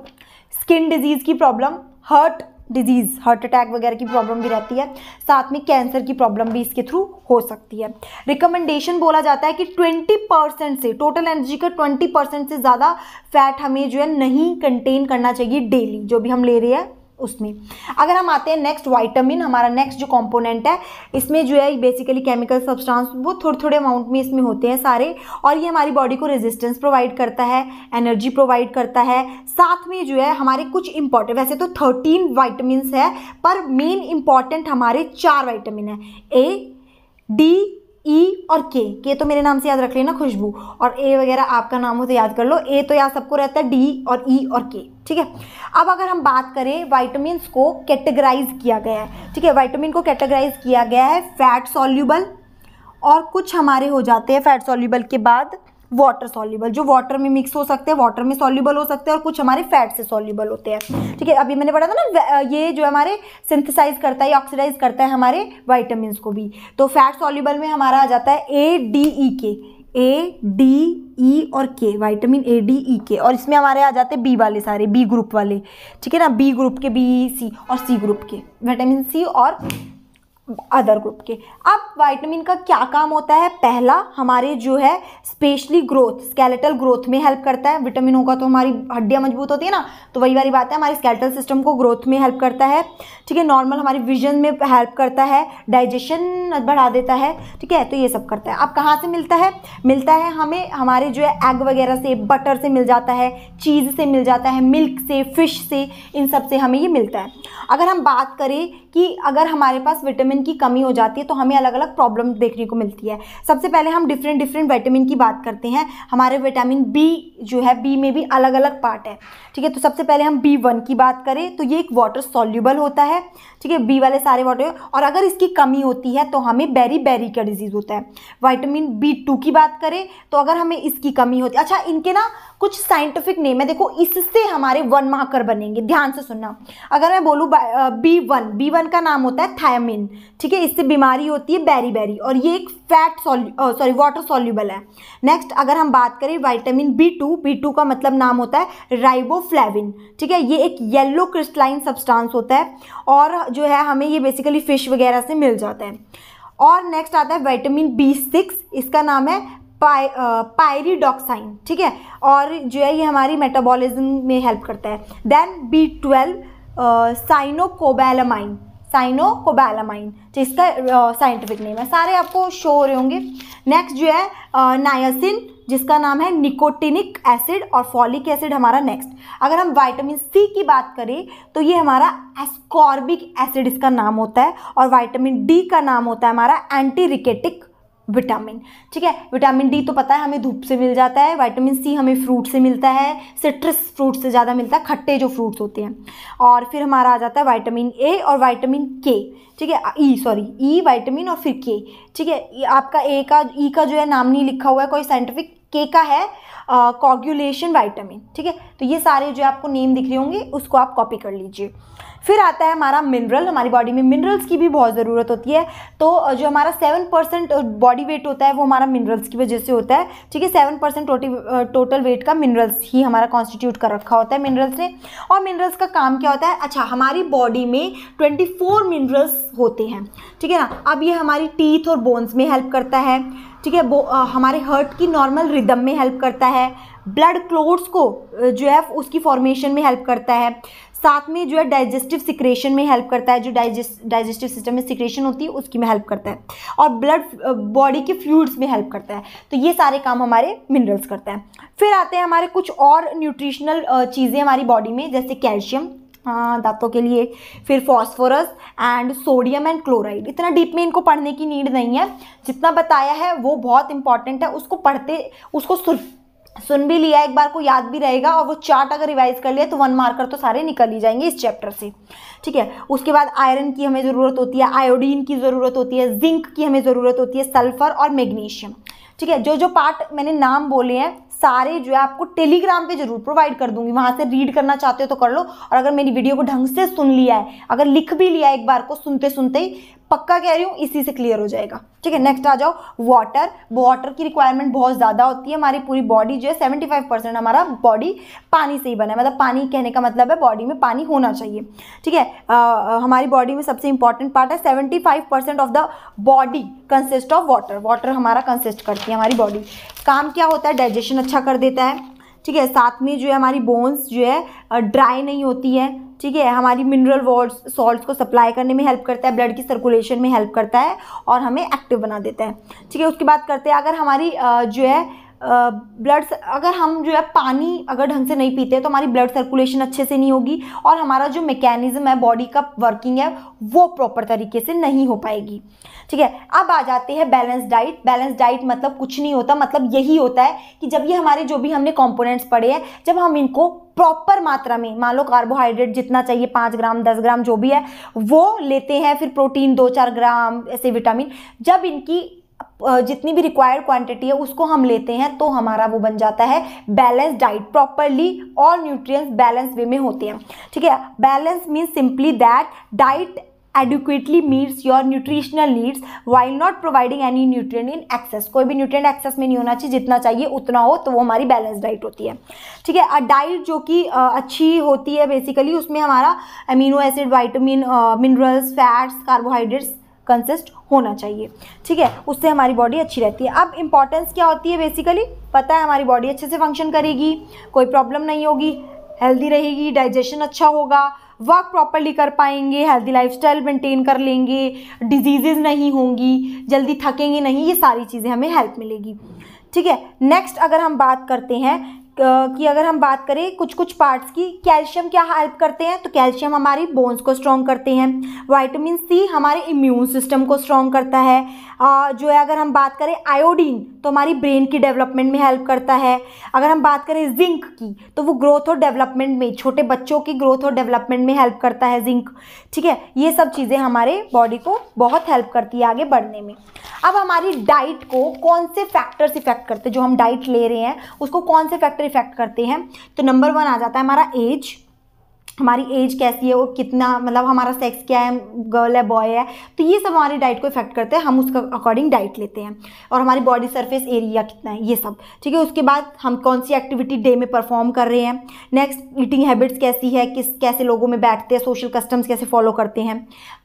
स्किन डिजीज़ की problem hurt disease heart attack वगैरह की प्रॉब्लम भी रहती है साथ में कैंसर की प्रॉब्लम भी इसके थ्रू हो सकती है रिकमेंडेशन बोला जाता है कि 20 परसेंट से टोटल एनर्जी का 20 परसेंट से ज़्यादा फैट हमें जो है नहीं कंटेन करना चाहिए डेली जो भी हम ले रहे हैं उसमें अगर हम आते हैं नेक्स्ट वाइटामिन हमारा नेक्स्ट जो कंपोनेंट है इसमें जो है बेसिकली केमिकल सब्सटेंस वो थोड़े थोड़े अमाउंट में इसमें होते हैं सारे और ये हमारी बॉडी को रेजिस्टेंस प्रोवाइड करता है एनर्जी प्रोवाइड करता है साथ में जो है हमारे कुछ इंपॉर्टेंट वैसे तो थर्टीन वाइटमिनस है पर मेन इंपॉर्टेंट हमारे चार वाइटामिन है ए डी ई e और के के तो मेरे नाम से याद रख लेना खुशबू और ए वगैरह आपका नाम हो तो याद कर लो ए तो याद सबको रहता है डी और ई e और के ठीक है अब अगर हम बात करें वाइटमिन को कैटेगराइज किया गया है ठीक है वाइटमिन को कैटेगराइज किया गया है फैट सॉल्यूबल और कुछ हमारे हो जाते हैं फैट सॉल्यूबल के बाद वाटर सॉल्यूबल जो वाटर में मिक्स हो सकते हैं वाटर में सॉल्यूबल हो सकते हैं और कुछ हमारे फैट से सॉल्यूबल होते हैं ठीक है अभी मैंने पढ़ा था ना ये जो हमारे सिंथेसाइज करता है ऑक्सीडाइज करता है हमारे वाइटामिन को भी तो फैट सॉल्यूबल में हमारा आ जाता है ए डी ई के ए डी ई और के वाइटामिन ए डी ई के और इसमें हमारे आ जाते हैं बी वाले सारे बी ग्रुप वाले ठीक है ना बी ग्रुप के बी सी और सी ग्रुप के वाइटामिन सी और अदर ग्रुप के अब वाइटामिन का क्या काम होता है पहला हमारे जो है स्पेशली ग्रोथ स्केलेटल ग्रोथ में हेल्प करता है विटामिन होगा तो हमारी हड्डियाँ मजबूत होती है ना तो वही वाली बात है हमारे स्केलेटल सिस्टम को ग्रोथ में हेल्प करता है ठीक है नॉर्मल हमारे विजन में हेल्प करता है डाइजेशन बढ़ा देता है ठीक है तो ये सब करता है अब कहाँ से मिलता है मिलता है हमें हमारे जो है एग वगैरह से बटर से मिल जाता है चीज़ से मिल जाता है मिल्क से फिश से इन सब से हमें ये मिलता है अगर हम बात करें कि अगर हमारे पास विटामिन की कमी हो जाती है तो हमें अलग अलग प्रॉब्लम देखने को मिलती है सबसे पहले हम डिफरेंट डिफरेंट विटामिन की बात करते हैं हमारे विटामिन बी जो है बी में भी अलग अलग पार्ट है ठीक है तो सबसे पहले हम बी वन की बात करें तो ये एक वाटर सॉल्यूबल होता है ठीक है बी वाले सारे वाटर और अगर इसकी कमी होती है तो हमें बेरी बेरी का डिजीज़ होता है वाइटामिन बी टू की बात करें तो अगर हमें इसकी कमी होती है अच्छा इनके ना कुछ साइंटिफिक नेम है देखो इससे हमारे वन मार्कर बनेंगे ध्यान से सुनना अगर मैं बोलूँ B one B one one का नाम होता है थायमिन ठीक है इससे बीमारी होती है बैरी बैरी और ये एक फैट सॉरी वाटर सॉल्यूबल है नेक्स्ट अगर हम बात करें vitamin B two B two का मतलब नाम होता है राइबोफ्लेविन ठीक है ये एक येलो क्रिस्टलाइन सब्सटांस होता है और जो है हमें ये बेसिकली फ़िश वगैरह से मिल जाता है और नेक्स्ट आता है वाइटामिन बी सिक्स इसका नाम है पाई पायरीडॉक्साइन ठीक है और जो है ये हमारी मेटाबॉलिज्म में हेल्प करता है then B twelve cyanocobalamin cyanocobalamin जिसका साइंटिफिक नेम है सारे आपको शो हो रहे होंगे नेक्स्ट जो है नायासिन जिसका नाम है निकोटिनिक एसिड और फॉलिक एसिड हमारा नेक्स्ट अगर हम विटामिन सी की बात करें तो ये हमारा एस्कॉर्बिक एसिड इसका नाम होता है और विटामिन डी का नाम होता है हमारा एंटी रिकेटिक विटामिन ठीक है विटामिन डी तो पता है हमें धूप से मिल जाता है विटामिन सी हमें फ्रूट से मिलता है सिट्रस फ्रूट से ज़्यादा मिलता है खट्टे जो फ्रूट्स होते हैं और फिर हमारा आ जाता है विटामिन ए और विटामिन के ठीक है ई सॉरी ई विटामिन और फिर के ठीक है आपका ए का ई का जो है नाम नहीं लिखा हुआ है कोई साइंटिफिक के का है कॉग्यूलेशन वाइटामिन ठीक है तो ये सारे जो आपको नेम दिख रहे होंगे उसको आप कॉपी कर लीजिए फिर आता है हमारा मिनरल हमारी बॉडी में मिनरल्स की भी बहुत ज़रूरत होती है तो जो हमारा सेवन परसेंट बॉडी वेट होता है वो हमारा मिनरल्स की वजह से होता है ठीक है सेवन परसेंट टोटल वेट का मिनरल्स ही हमारा कॉन्स्टिट्यूट कर रखा होता है मिनरल्स ने और मिनरल्स का काम क्या होता है अच्छा हमारी बॉडी में ट्वेंटी फोर मिनरल्स होते हैं ठीक है ना अब ये हमारी टीथ और बोन्स में हेल्प करता है ठीक है हमारे हर्ट की नॉर्मल रिदम में हेल्प करता है ब्लड क्लोट्स को जो है उसकी फॉर्मेशन में हेल्प करता है साथ में जो है डाइजेस्टिव सिक्रेशन में हेल्प करता है जो डाइजेस्ट डाइजेस्टिव सिस्टम में सिक्रेशन होती है उसकी में हेल्प करता है और ब्लड बॉडी के फ्लूड्स में हेल्प करता है तो ये सारे काम हमारे मिनरल्स करता है फिर आते हैं हमारे कुछ और न्यूट्रिशनल चीज़ें हमारी बॉडी में जैसे कैल्शियम दांतों के लिए फिर phosphorus and sodium and chloride इतना डीप में इनको पढ़ने की नीड नहीं है जितना बताया है वो बहुत इंपॉर्टेंट है उसको पढ़ते उसको सुन भी लिया एक बार को याद भी रहेगा और वो चार्ट अगर रिवाइज कर लिया तो वन मार्कर तो सारे निकल ही जाएंगे इस चैप्टर से ठीक है उसके बाद आयरन की हमें ज़रूरत होती है आयोडीन की ज़रूरत होती है जिंक की हमें ज़रूरत होती है सल्फर और मैग्नीशियम ठीक है जो जो पार्ट मैंने नाम बोले हैं सारे जो है आपको टेलीग्राम पे जरूर प्रोवाइड कर दूंगी वहाँ से रीड करना चाहते हो तो कर लो और अगर मेरी वीडियो को ढंग से सुन लिया है अगर लिख भी लिया है एक बार को सुनते सुनते ही पक्का कह रही हूँ इसी से क्लियर हो जाएगा ठीक है नेक्स्ट आ जाओ वाटर वाटर की रिक्वायरमेंट बहुत ज़्यादा होती है हमारी पूरी बॉडी जो है सेवेंटी फाइव परसेंट हमारा बॉडी पानी से ही बना है मतलब पानी कहने का मतलब है बॉडी में पानी होना चाहिए ठीक है हमारी बॉडी में सबसे इंपॉर्टेंट पार्ट है seventy five percent of the body consist of water water हमारा कंसिस्ट करती है हमारी बॉडी काम क्या होता है डाइजेशन अच्छा कर देता है ठीक है साथ में जो है हमारी बोन्स जो है ड्राई नहीं होती है ठीक है हमारी मिनरल वॉल्स सॉल्ट को सप्लाई करने में हेल्प करता है ब्लड की सर्कुलेशन में हेल्प करता है और हमें एक्टिव बना देता है ठीक है उसके बाद करते हैं अगर हमारी जो है ब्लड अगर हम जो है पानी अगर ढंग से नहीं पीते तो हमारी ब्लड सर्कुलेशन अच्छे से नहीं होगी और हमारा जो मैकेनिज़्म है बॉडी का वर्किंग है वो प्रॉपर तरीके से नहीं हो पाएगी ठीक है अब आ जाते हैं बैलेंस डाइट बैलेंस डाइट मतलब कुछ नहीं होता मतलब यही होता है कि जब ये हमारे जो भी हमने कॉम्पोनेंट्स पड़े हैं जब हम इनको प्रॉपर मात्रा में मान लो कार्बोहाइड्रेट जितना चाहिए पाँच ग्राम दस ग्राम जो भी है वो लेते हैं फिर प्रोटीन दो चार ग्राम ऐसे विटामिन जब इनकी जितनी भी रिक्वायर्ड क्वांटिटी है उसको हम लेते हैं तो हमारा वो बन जाता है बैलेंस डाइट प्रॉपरली और न्यूट्रिएंट्स बैलेंस वे में होते हैं ठीक है balance means simply that diet adequately meets your nutritional needs why not providing any nutrient in excess कोई भी न्यूट्रिय एक्सेस में नहीं होना चाहिए जितना चाहिए उतना हो तो वो हमारी बैलेंस डाइट होती है ठीक है डाइट जो कि अच्छी होती है बेसिकली उसमें हमारा amino acid vitamin minerals fats carbohydrates consist होना चाहिए ठीक है उससे हमारी बॉडी अच्छी रहती है अब इम्पॉर्टेंस क्या होती है बेसिकली पता है हमारी बॉडी अच्छे से फंक्शन करेगी कोई प्रॉब्लम नहीं होगी हेल्दी रहेगी डाइजेशन अच्छा होगा वर्क प्रॉपरली कर पाएंगे हेल्दी लाइफस्टाइल मेंटेन कर लेंगे डिजीजेज़ नहीं होंगी जल्दी थकेंगे नहीं ये सारी चीज़ें हमें हेल्प मिलेगी ठीक है नेक्स्ट अगर हम बात करते हैं की अगर हम बात करें कुछ कुछ पार्ट्स की कैल्शियम क्या हेल्प करते हैं तो कैल्शियम हमारी बोन्स को स्ट्रॉन्ग करते हैं वाइटामिन सी हमारे इम्यून सिस्टम को स्ट्रॉन्ग करता है जो है अगर हम बात करें आयोडीन तो हमारी ब्रेन की डेवलपमेंट में हेल्प करता है अगर हम बात करें जिंक की तो वो ग्रोथ और डेवलपमेंट में छोटे बच्चों की ग्रोथ और डेवलपमेंट में हेल्प करता है जिंक ठीक है ये सब चीज़ें हमारे बॉडी को बहुत हेल्प करती है आगे बढ़ने में अब हमारी डाइट को कौन से फैक्टर्स इफेक्ट करते हैं जो हम डाइट ले रहे हैं उसको कौन से फैक्टर इफेक्ट करते हैं तो नंबर वन आ जाता है हमारा एज हमारी एज कैसी है वो कितना मतलब हमारा सेक्स क्या है गर्ल है बॉय है तो ये सब हमारी डाइट को इफेक्ट करते हैं हम उसका अकॉर्डिंग डाइट लेते हैं और हमारी बॉडी सरफेस एरिया कितना है ये सब ठीक है उसके बाद हम कौन सी एक्टिविटी डे में परफॉर्म कर रहे हैं नेक्स्ट ईटिंग हैबिट्स कैसी है किस कैसे लोगों में बैठते हैं सोशल कस्टम्स कैसे फॉलो करते हैं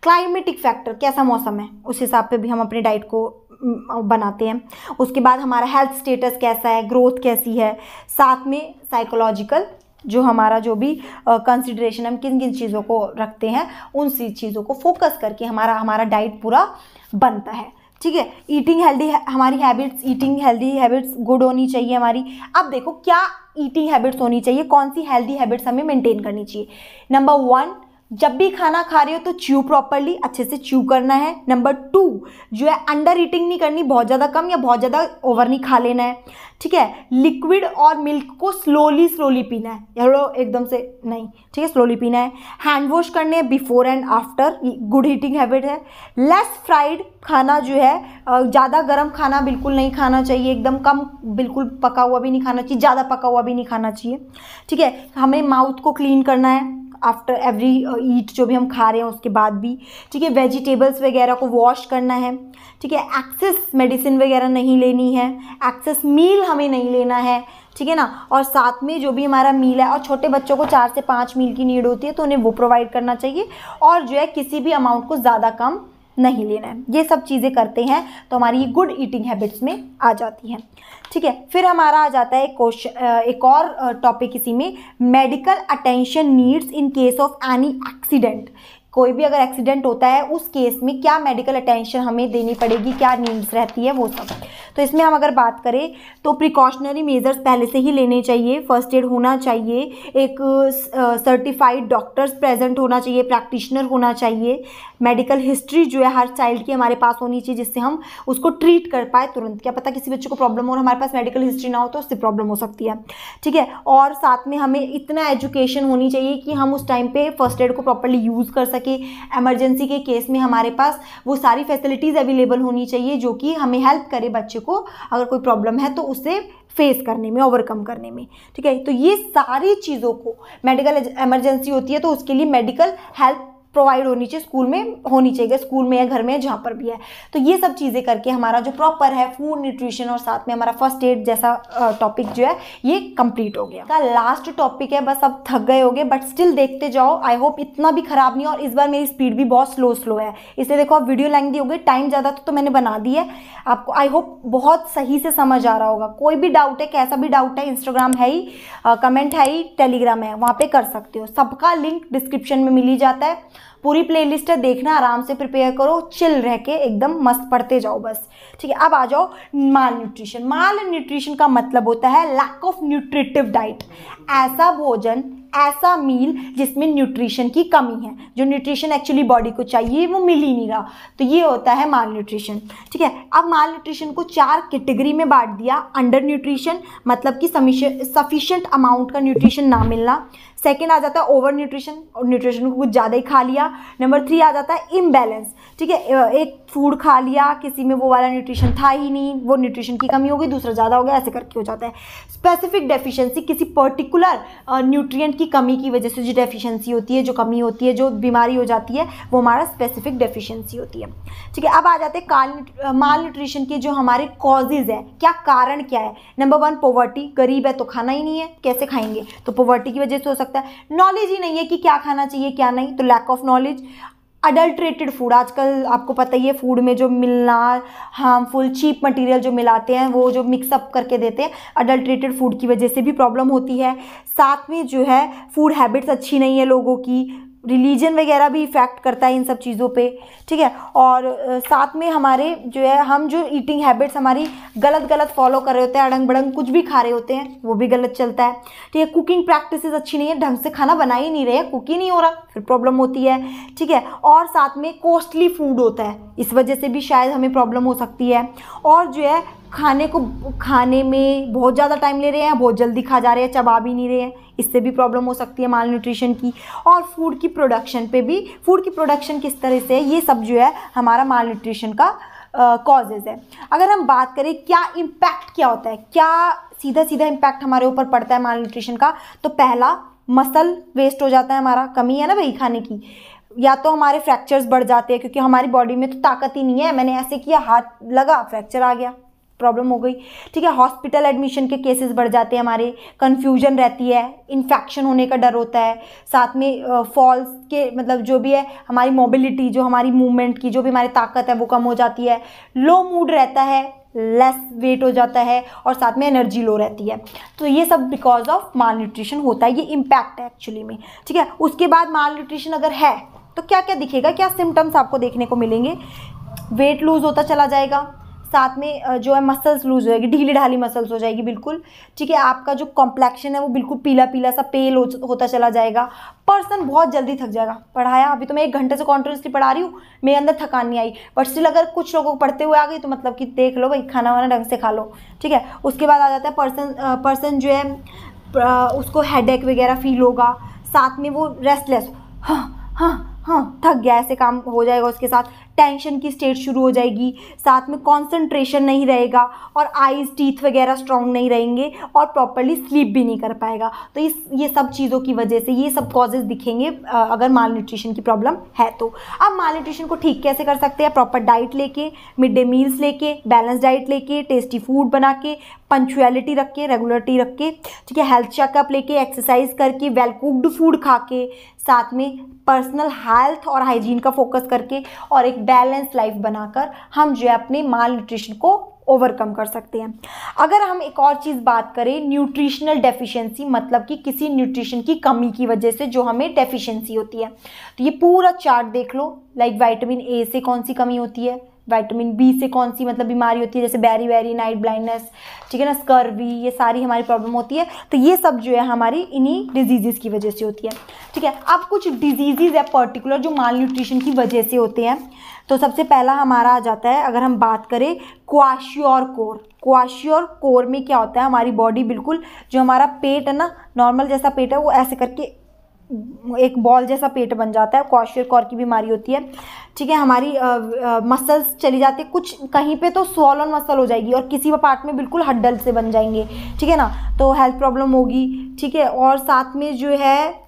क्लाइमेटिक फैक्टर कैसा मौसम है उस हिसाब पर भी हम अपने डाइट को बनाते हैं उसके बाद हमारा हेल्थ स्टेटस कैसा है ग्रोथ कैसी है साथ में साइकोलॉजिकल जो हमारा जो भी कंसिड्रेशन हम किन किन चीज़ों को रखते हैं उन सी चीज़ों को फोकस करके हमारा हमारा डाइट पूरा बनता है ठीक है ईटिंग हेल्दी हमारी habits eating healthy habits good होनी चाहिए हमारी अब देखो क्या ईटिंग हैबिट्स होनी चाहिए कौन सी हेल्दी हैबिट्स हमें मेंटेन करनी चाहिए नंबर वन जब भी खाना खा रहे हो तो च्यू प्रॉपरली अच्छे से च्यू करना है नंबर टू जो है अंडर ईटिंग नहीं करनी बहुत ज़्यादा कम या बहुत ज़्यादा ओवर नहीं खा लेना है ठीक है लिक्विड और मिल्क को स्लोली स्लोली पीना है यारो एकदम से नहीं ठीक है स्लोली पीना है हैंड वॉश करने हैं before and after good eating habit है लेस फ्राइड खाना जो है ज़्यादा गर्म खाना बिल्कुल नहीं खाना चाहिए एकदम कम बिल्कुल पका हुआ भी नहीं खाना चाहिए ज़्यादा पका हुआ भी नहीं खाना चाहिए ठीक है हमें माउथ को क्लीन करना है आफ्टर एवरी ईट जो भी हम खा रहे हैं उसके बाद भी ठीक है वेजिटेबल्स वगैरह को वॉश करना है ठीक है एक्सेस मेडिसिन वगैरह नहीं लेनी है एक्सेस मील हमें नहीं लेना है ठीक है ना और साथ में जो भी हमारा मील है और छोटे बच्चों को चार से पाँच मील की नीड होती है तो उन्हें वो प्रोवाइड करना चाहिए और जो है किसी भी अमाउंट को ज़्यादा कम नहीं लेना है ये सब चीज़ें करते हैं तो हमारी ये गुड ईटिंग हैबिट्स में आ जाती हैं ठीक है फिर हमारा आ जाता है क्वेश्चन एक और टॉपिक इसी में medical attention needs in case of any accident कोई भी अगर एक्सीडेंट होता है उस केस में क्या मेडिकल अटेंशन हमें देनी पड़ेगी क्या नीड्स रहती है वो सब तो इसमें हम अगर बात करें तो प्रिकॉशनरी मेजर्स पहले से ही लेने चाहिए फर्स्ट एड होना चाहिए एक सर्टिफाइड डॉक्टर्स प्रेजेंट होना चाहिए प्रैक्टिशनर होना चाहिए मेडिकल हिस्ट्री जो है हर चाइल्ड की हमारे पास होनी चाहिए जिससे हम उसको ट्रीट कर पाए तुरंत क्या पता किसी बच्चे को प्रॉब्लम हो और हमारे पास मेडिकल हिस्ट्री ना हो तो उससे प्रॉब्लम हो सकती है ठीक है और साथ में हमें इतना एजुकेशन होनी चाहिए कि हम उस टाइम पर फर्स्ट एड को प्रॉपरली यूज़ कर सकें सके एमरजेंसी के केस में हमारे पास वो सारी फैसिलिटीज़ अवेलेबल होनी चाहिए जो कि हमें हेल्प करे बच्चे को अगर कोई प्रॉब्लम है तो उसे फेस करने में ओवरकम करने में ठीक है तो ये सारी चीज़ों को मेडिकल एमरजेंसी होती है तो उसके लिए मेडिकल हेल्प प्रोवाइड होनी चाहिए स्कूल में होनी चाहिए स्कूल में या घर में जहाँ पर भी है तो ये सब चीज़ें करके हमारा जो प्रॉपर है फूड न्यूट्रिशन और साथ में हमारा फर्स्ट एड जैसा टॉपिक जो है ये कंप्लीट हो गया का लास्ट टॉपिक है बस अब थक गए गए बट स्टिल देखते जाओ आई होप इतना भी खराब नहीं और इस बार मेरी स्पीड भी बहुत स्लो स्लो है इसलिए देखो आप वीडियो हो गई टाइम ज़्यादा तो, तो मैंने बना दी है आपको आई होप बहुत सही से समझ आ रहा होगा कोई भी डाउट है कैसा भी डाउट है इंस्टाग्राम है ही कमेंट है ही टेलीग्राम है वहाँ पर कर सकते हो सबका लिंक डिस्क्रिप्शन में मिली जाता है पूरी प्लेलिस्ट है देखना आराम से प्रिपेयर करो चिल रह के एकदम मस्त पढ़ते जाओ बस ठीक है अब आ जाओ माल न्यूट्रिशन माल न्यूट्रिशन का मतलब होता है लैक ऑफ न्यूट्रिटिव डाइट ऐसा भोजन ऐसा मील जिसमें न्यूट्रिशन की कमी है जो न्यूट्रिशन एक्चुअली बॉडी को चाहिए वो मिल ही नहीं रहा तो ये होता है माल न्यूट्रिशन ठीक है अब माल न्यूट्रिशन को चार कैटेगरी में बांट दिया अंडर न्यूट्रिशन मतलब कि सफिशेंट अमाउंट का न्यूट्रिशन ना मिलना सेकेंड आ जाता है ओवर न्यूट्रिशन और न्यूट्रिशन को कुछ ज़्यादा ही खा लिया नंबर थ्री आ जाता है इम्बैलेंस ठीक है एक फूड खा लिया किसी में वो वाला न्यूट्रिशन था ही नहीं वो न्यूट्रिशन की कमी हो गई दूसरा ज़्यादा हो गया ऐसे करके हो जाता है स्पेसिफिक डेफिशिएंसी किसी पर्टिकुलर पर्टिकुलर न्यूट्रिएंट uh, की कमी की वजह से जो डेफिशिएंसी होती है जो कमी होती है जो बीमारी हो जाती है वो हमारा स्पेसिफिक डेफिशिएंसी होती है ठीक है अब आ जाते हैं माल न्यूट्रिशन uh, के जो हमारे कॉजेज़ हैं क्या कारण क्या है नंबर वन पोवर्टी गरीब है तो खाना ही नहीं है कैसे खाएंगे तो पोवर्टी की वजह से हो सकता है नॉलेज ही नहीं है कि क्या खाना चाहिए क्या नहीं तो lack of knowledge adulterated food आजकल आपको पता ही है फूड में जो मिलना हार्मफुल चीप मटेरियल जो मिलाते हैं वो जो मिक्सअप करके देते हैं अडल्ट्रेटेड फूड की वजह से भी प्रॉब्लम होती है साथ में जो है फूड हैबिट्स अच्छी नहीं है लोगों की रिलीजन वगैरह भी इफ़ेक्ट करता है इन सब चीज़ों पे ठीक है और साथ में हमारे जो है हम जो ईटिंग हैबिट्स हमारी गलत गलत फॉलो कर रहे होते हैं अड़ंग बड़ंग कुछ भी खा रहे होते हैं वो भी गलत चलता है ठीक है कुकिंग प्रैक्टिस अच्छी नहीं है ढंग से खाना बना ही नहीं रहे कुक ही नहीं हो रहा फिर प्रॉब्लम होती है ठीक है और साथ में कॉस्टली फूड होता है इस वजह से भी शायद हमें प्रॉब्लम हो सकती है और जो है खाने को खाने में बहुत ज़्यादा टाइम ले रहे हैं बहुत जल्दी खा जा रहे हैं चबा भी नहीं रहे हैं इससे भी प्रॉब्लम हो सकती है माल न्यूट्रिशन की और फूड की प्रोडक्शन पे भी फूड की प्रोडक्शन किस तरह से है ये सब जो है हमारा माल न्यूट्रिशन का कॉजेज़ है अगर हम बात करें क्या इम्पैक्ट क्या होता है क्या सीधा सीधा इम्पैक्ट हमारे ऊपर पड़ता है माल न्यूट्रिशन का तो पहला मसल वेस्ट हो जाता है हमारा कमी है ना वही खाने की या तो हमारे फ्रैक्चर्स बढ़ जाते हैं क्योंकि हमारी बॉडी में तो ताकत ही नहीं है मैंने ऐसे किया हाथ लगा फ्रैक्चर आ गया प्रॉब्लम हो गई ठीक है हॉस्पिटल एडमिशन के केसेस बढ़ जाते हैं हमारे कन्फ्यूजन रहती है इन्फेक्शन होने का डर होता है साथ में फॉल्स के मतलब जो भी है हमारी मोबिलिटी जो हमारी मूवमेंट की जो भी हमारी ताकत है वो कम हो जाती है लो मूड रहता है लेस वेट हो जाता है और साथ में एनर्जी लो रहती है तो ये सब बिकॉज ऑफ माल न्यूट्रिशन होता है ये इम्पैक्ट है एक्चुअली में ठीक है उसके बाद माल न्यूट्रिशन अगर है तो क्या क्या दिखेगा क्या सिम्टम्स आपको देखने को मिलेंगे वेट लूज़ होता चला जाएगा साथ में जो है मसल्स लूज हो जाएगी ढीली ढाली मसल्स हो जाएगी बिल्कुल ठीक है आपका जो कॉम्प्लेक्शन है वो बिल्कुल पीला पीला सा पेल हो, होता चला जाएगा पर्सन बहुत जल्दी थक जाएगा पढ़ाया अभी तो मैं एक घंटे से कॉन्टिन्यूसली पढ़ा रही हूँ मेरे अंदर थकान नहीं आई बट स्टिल अगर कुछ लोगों को पढ़ते हुए आ गई तो मतलब कि देख लो भाई खाना वाना ढंग से खा लो ठीक है उसके बाद आ जाता है पर्सन पर्सन जो है उसको हेड वगैरह फील होगा साथ में वो रेस्टलेस हाँ हाँ हाँ थक गया ऐसे काम हो जाएगा उसके साथ टेंशन की स्टेट शुरू हो जाएगी साथ में कंसंट्रेशन नहीं रहेगा और आइज़ टीथ वगैरह स्ट्रांग नहीं रहेंगे और प्रॉपरली स्लीप भी नहीं कर पाएगा तो इस ये सब चीज़ों की वजह से ये सब कॉजेज़ दिखेंगे अगर माल न्यूट्रिशन की प्रॉब्लम है तो अब माल न्यूट्रिशन को ठीक कैसे कर सकते हैं प्रॉपर डाइट लेके मिड डे मील्स लेके बैलेंस डाइट लेके टेस्टी फूड बना के पंचुअलिटी रख के रेगुलरिटी रख के ठीक है हेल्थ चेकअप लेके एक्सरसाइज करके वेल कुक्ड फूड खा के साथ में पर्सनल हेल्थ और हाइजीन का फोकस करके और एक बैलेंस लाइफ बनाकर हम जो है अपने माल न्यूट्रिशन को ओवरकम कर सकते हैं अगर हम एक और चीज़ बात करें न्यूट्रिशनल डेफिशिएंसी मतलब कि किसी न्यूट्रिशन की कमी की वजह से जो हमें डेफिशिएंसी होती है तो ये पूरा चार्ट देख लो लाइक विटामिन ए से कौन सी कमी होती है विटामिन बी से कौन सी मतलब बीमारी होती है जैसे बैरी वैरी नाइट ब्लाइंडनेस ठीक है ना स्कर्वी ये सारी हमारी प्रॉब्लम होती है तो ये सब जो है हमारी इन्हीं डिजीजेज़ की वजह से होती है ठीक है अब कुछ डिजीजेज़ है पर्टिकुलर जो माल न्यूट्रिशन की वजह से होते हैं तो सबसे पहला हमारा आ जाता है अगर हम बात करें क्वाश्योर कोर क्वाश्योर कोर में क्या होता है हमारी बॉडी बिल्कुल जो हमारा पेट है ना नॉर्मल जैसा पेट है वो ऐसे करके एक बॉल जैसा पेट बन जाता है कॉशियर कॉर की बीमारी होती है ठीक है हमारी मसल्स चली जाती है कुछ कहीं पे तो स्वॉलन मसल हो जाएगी और किसी पार्ट में बिल्कुल हड्डल से बन जाएंगे ठीक है ना तो हेल्थ प्रॉब्लम होगी ठीक है और साथ में जो है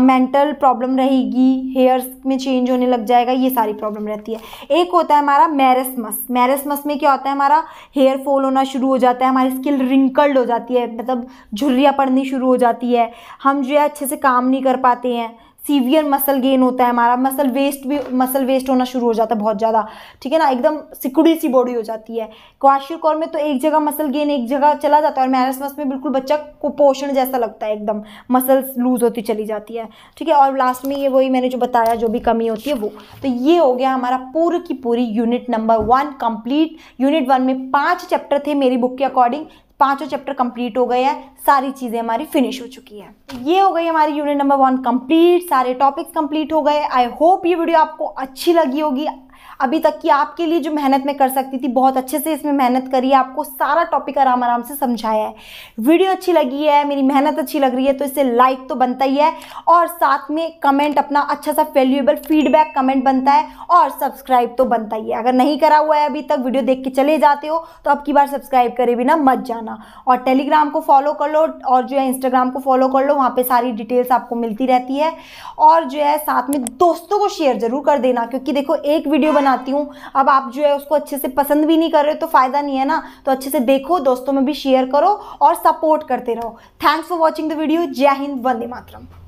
मेंटल प्रॉब्लम रहेगी हेयर्स में चेंज होने लग जाएगा ये सारी प्रॉब्लम रहती है एक होता है हमारा मैरसमस मैरसमस में क्या होता है हमारा हेयर फॉल होना शुरू हो जाता है हमारी स्किल रिंकल्ड हो जाती है मतलब झुर्रियाँ पड़नी शुरू हो जाती है हम जो है अच्छे से काम नहीं कर पाते हैं सीवियर मसल गेन होता है हमारा मसल वेस्ट भी मसल वेस्ट होना शुरू हो जाता है बहुत ज़्यादा ठीक है ना एकदम सिकुड़ी सी बॉडी हो जाती है क्वाशियर कॉर में तो एक जगह मसल गेन एक जगह चला जाता है और मैरसमस में बिल्कुल बच्चा कुपोषण जैसा लगता है एकदम मसल्स लूज़ होती चली जाती है ठीक है और लास्ट में ये वही मैंने जो बताया जो भी कमी होती है वो तो ये हो गया हमारा पूरी की पूरी unit number one complete unit one में पाँच चैप्टर थे मेरी बुक के अकॉर्डिंग पांचों चैप्टर कंप्लीट हो गए हैं सारी चीज़ें हमारी फिनिश हो चुकी है ये हो गई हमारी यूनिट नंबर वन कंप्लीट सारे टॉपिक्स कंप्लीट हो गए आई होप ये वीडियो आपको अच्छी लगी होगी अभी तक की आपके लिए जो मेहनत मैं कर सकती थी बहुत अच्छे से इसमें मेहनत करी है आपको सारा टॉपिक आराम आराम से समझाया है वीडियो अच्छी लगी है मेरी मेहनत अच्छी लग रही है तो इससे लाइक तो बनता ही है और साथ में कमेंट अपना अच्छा सा वैल्यूएबल फीडबैक कमेंट बनता है और सब्सक्राइब तो बनता ही है अगर नहीं करा हुआ है अभी तक वीडियो देख के चले जाते हो तो अब की बार सब्सक्राइब करे बिना मत जाना और टेलीग्राम को फॉलो कर लो और जो है इंस्टाग्राम को फॉलो कर लो वहाँ पर सारी डिटेल्स आपको मिलती रहती है और जो है साथ में दोस्तों को शेयर ज़रूर कर देना क्योंकि देखो एक वीडियो बना बनाती हूँ अब आप जो है उसको अच्छे से पसंद भी नहीं कर रहे तो फ़ायदा नहीं है ना तो अच्छे से देखो दोस्तों में भी शेयर करो और सपोर्ट करते रहो thanks for watching the video जय हिंद वंदे मातरम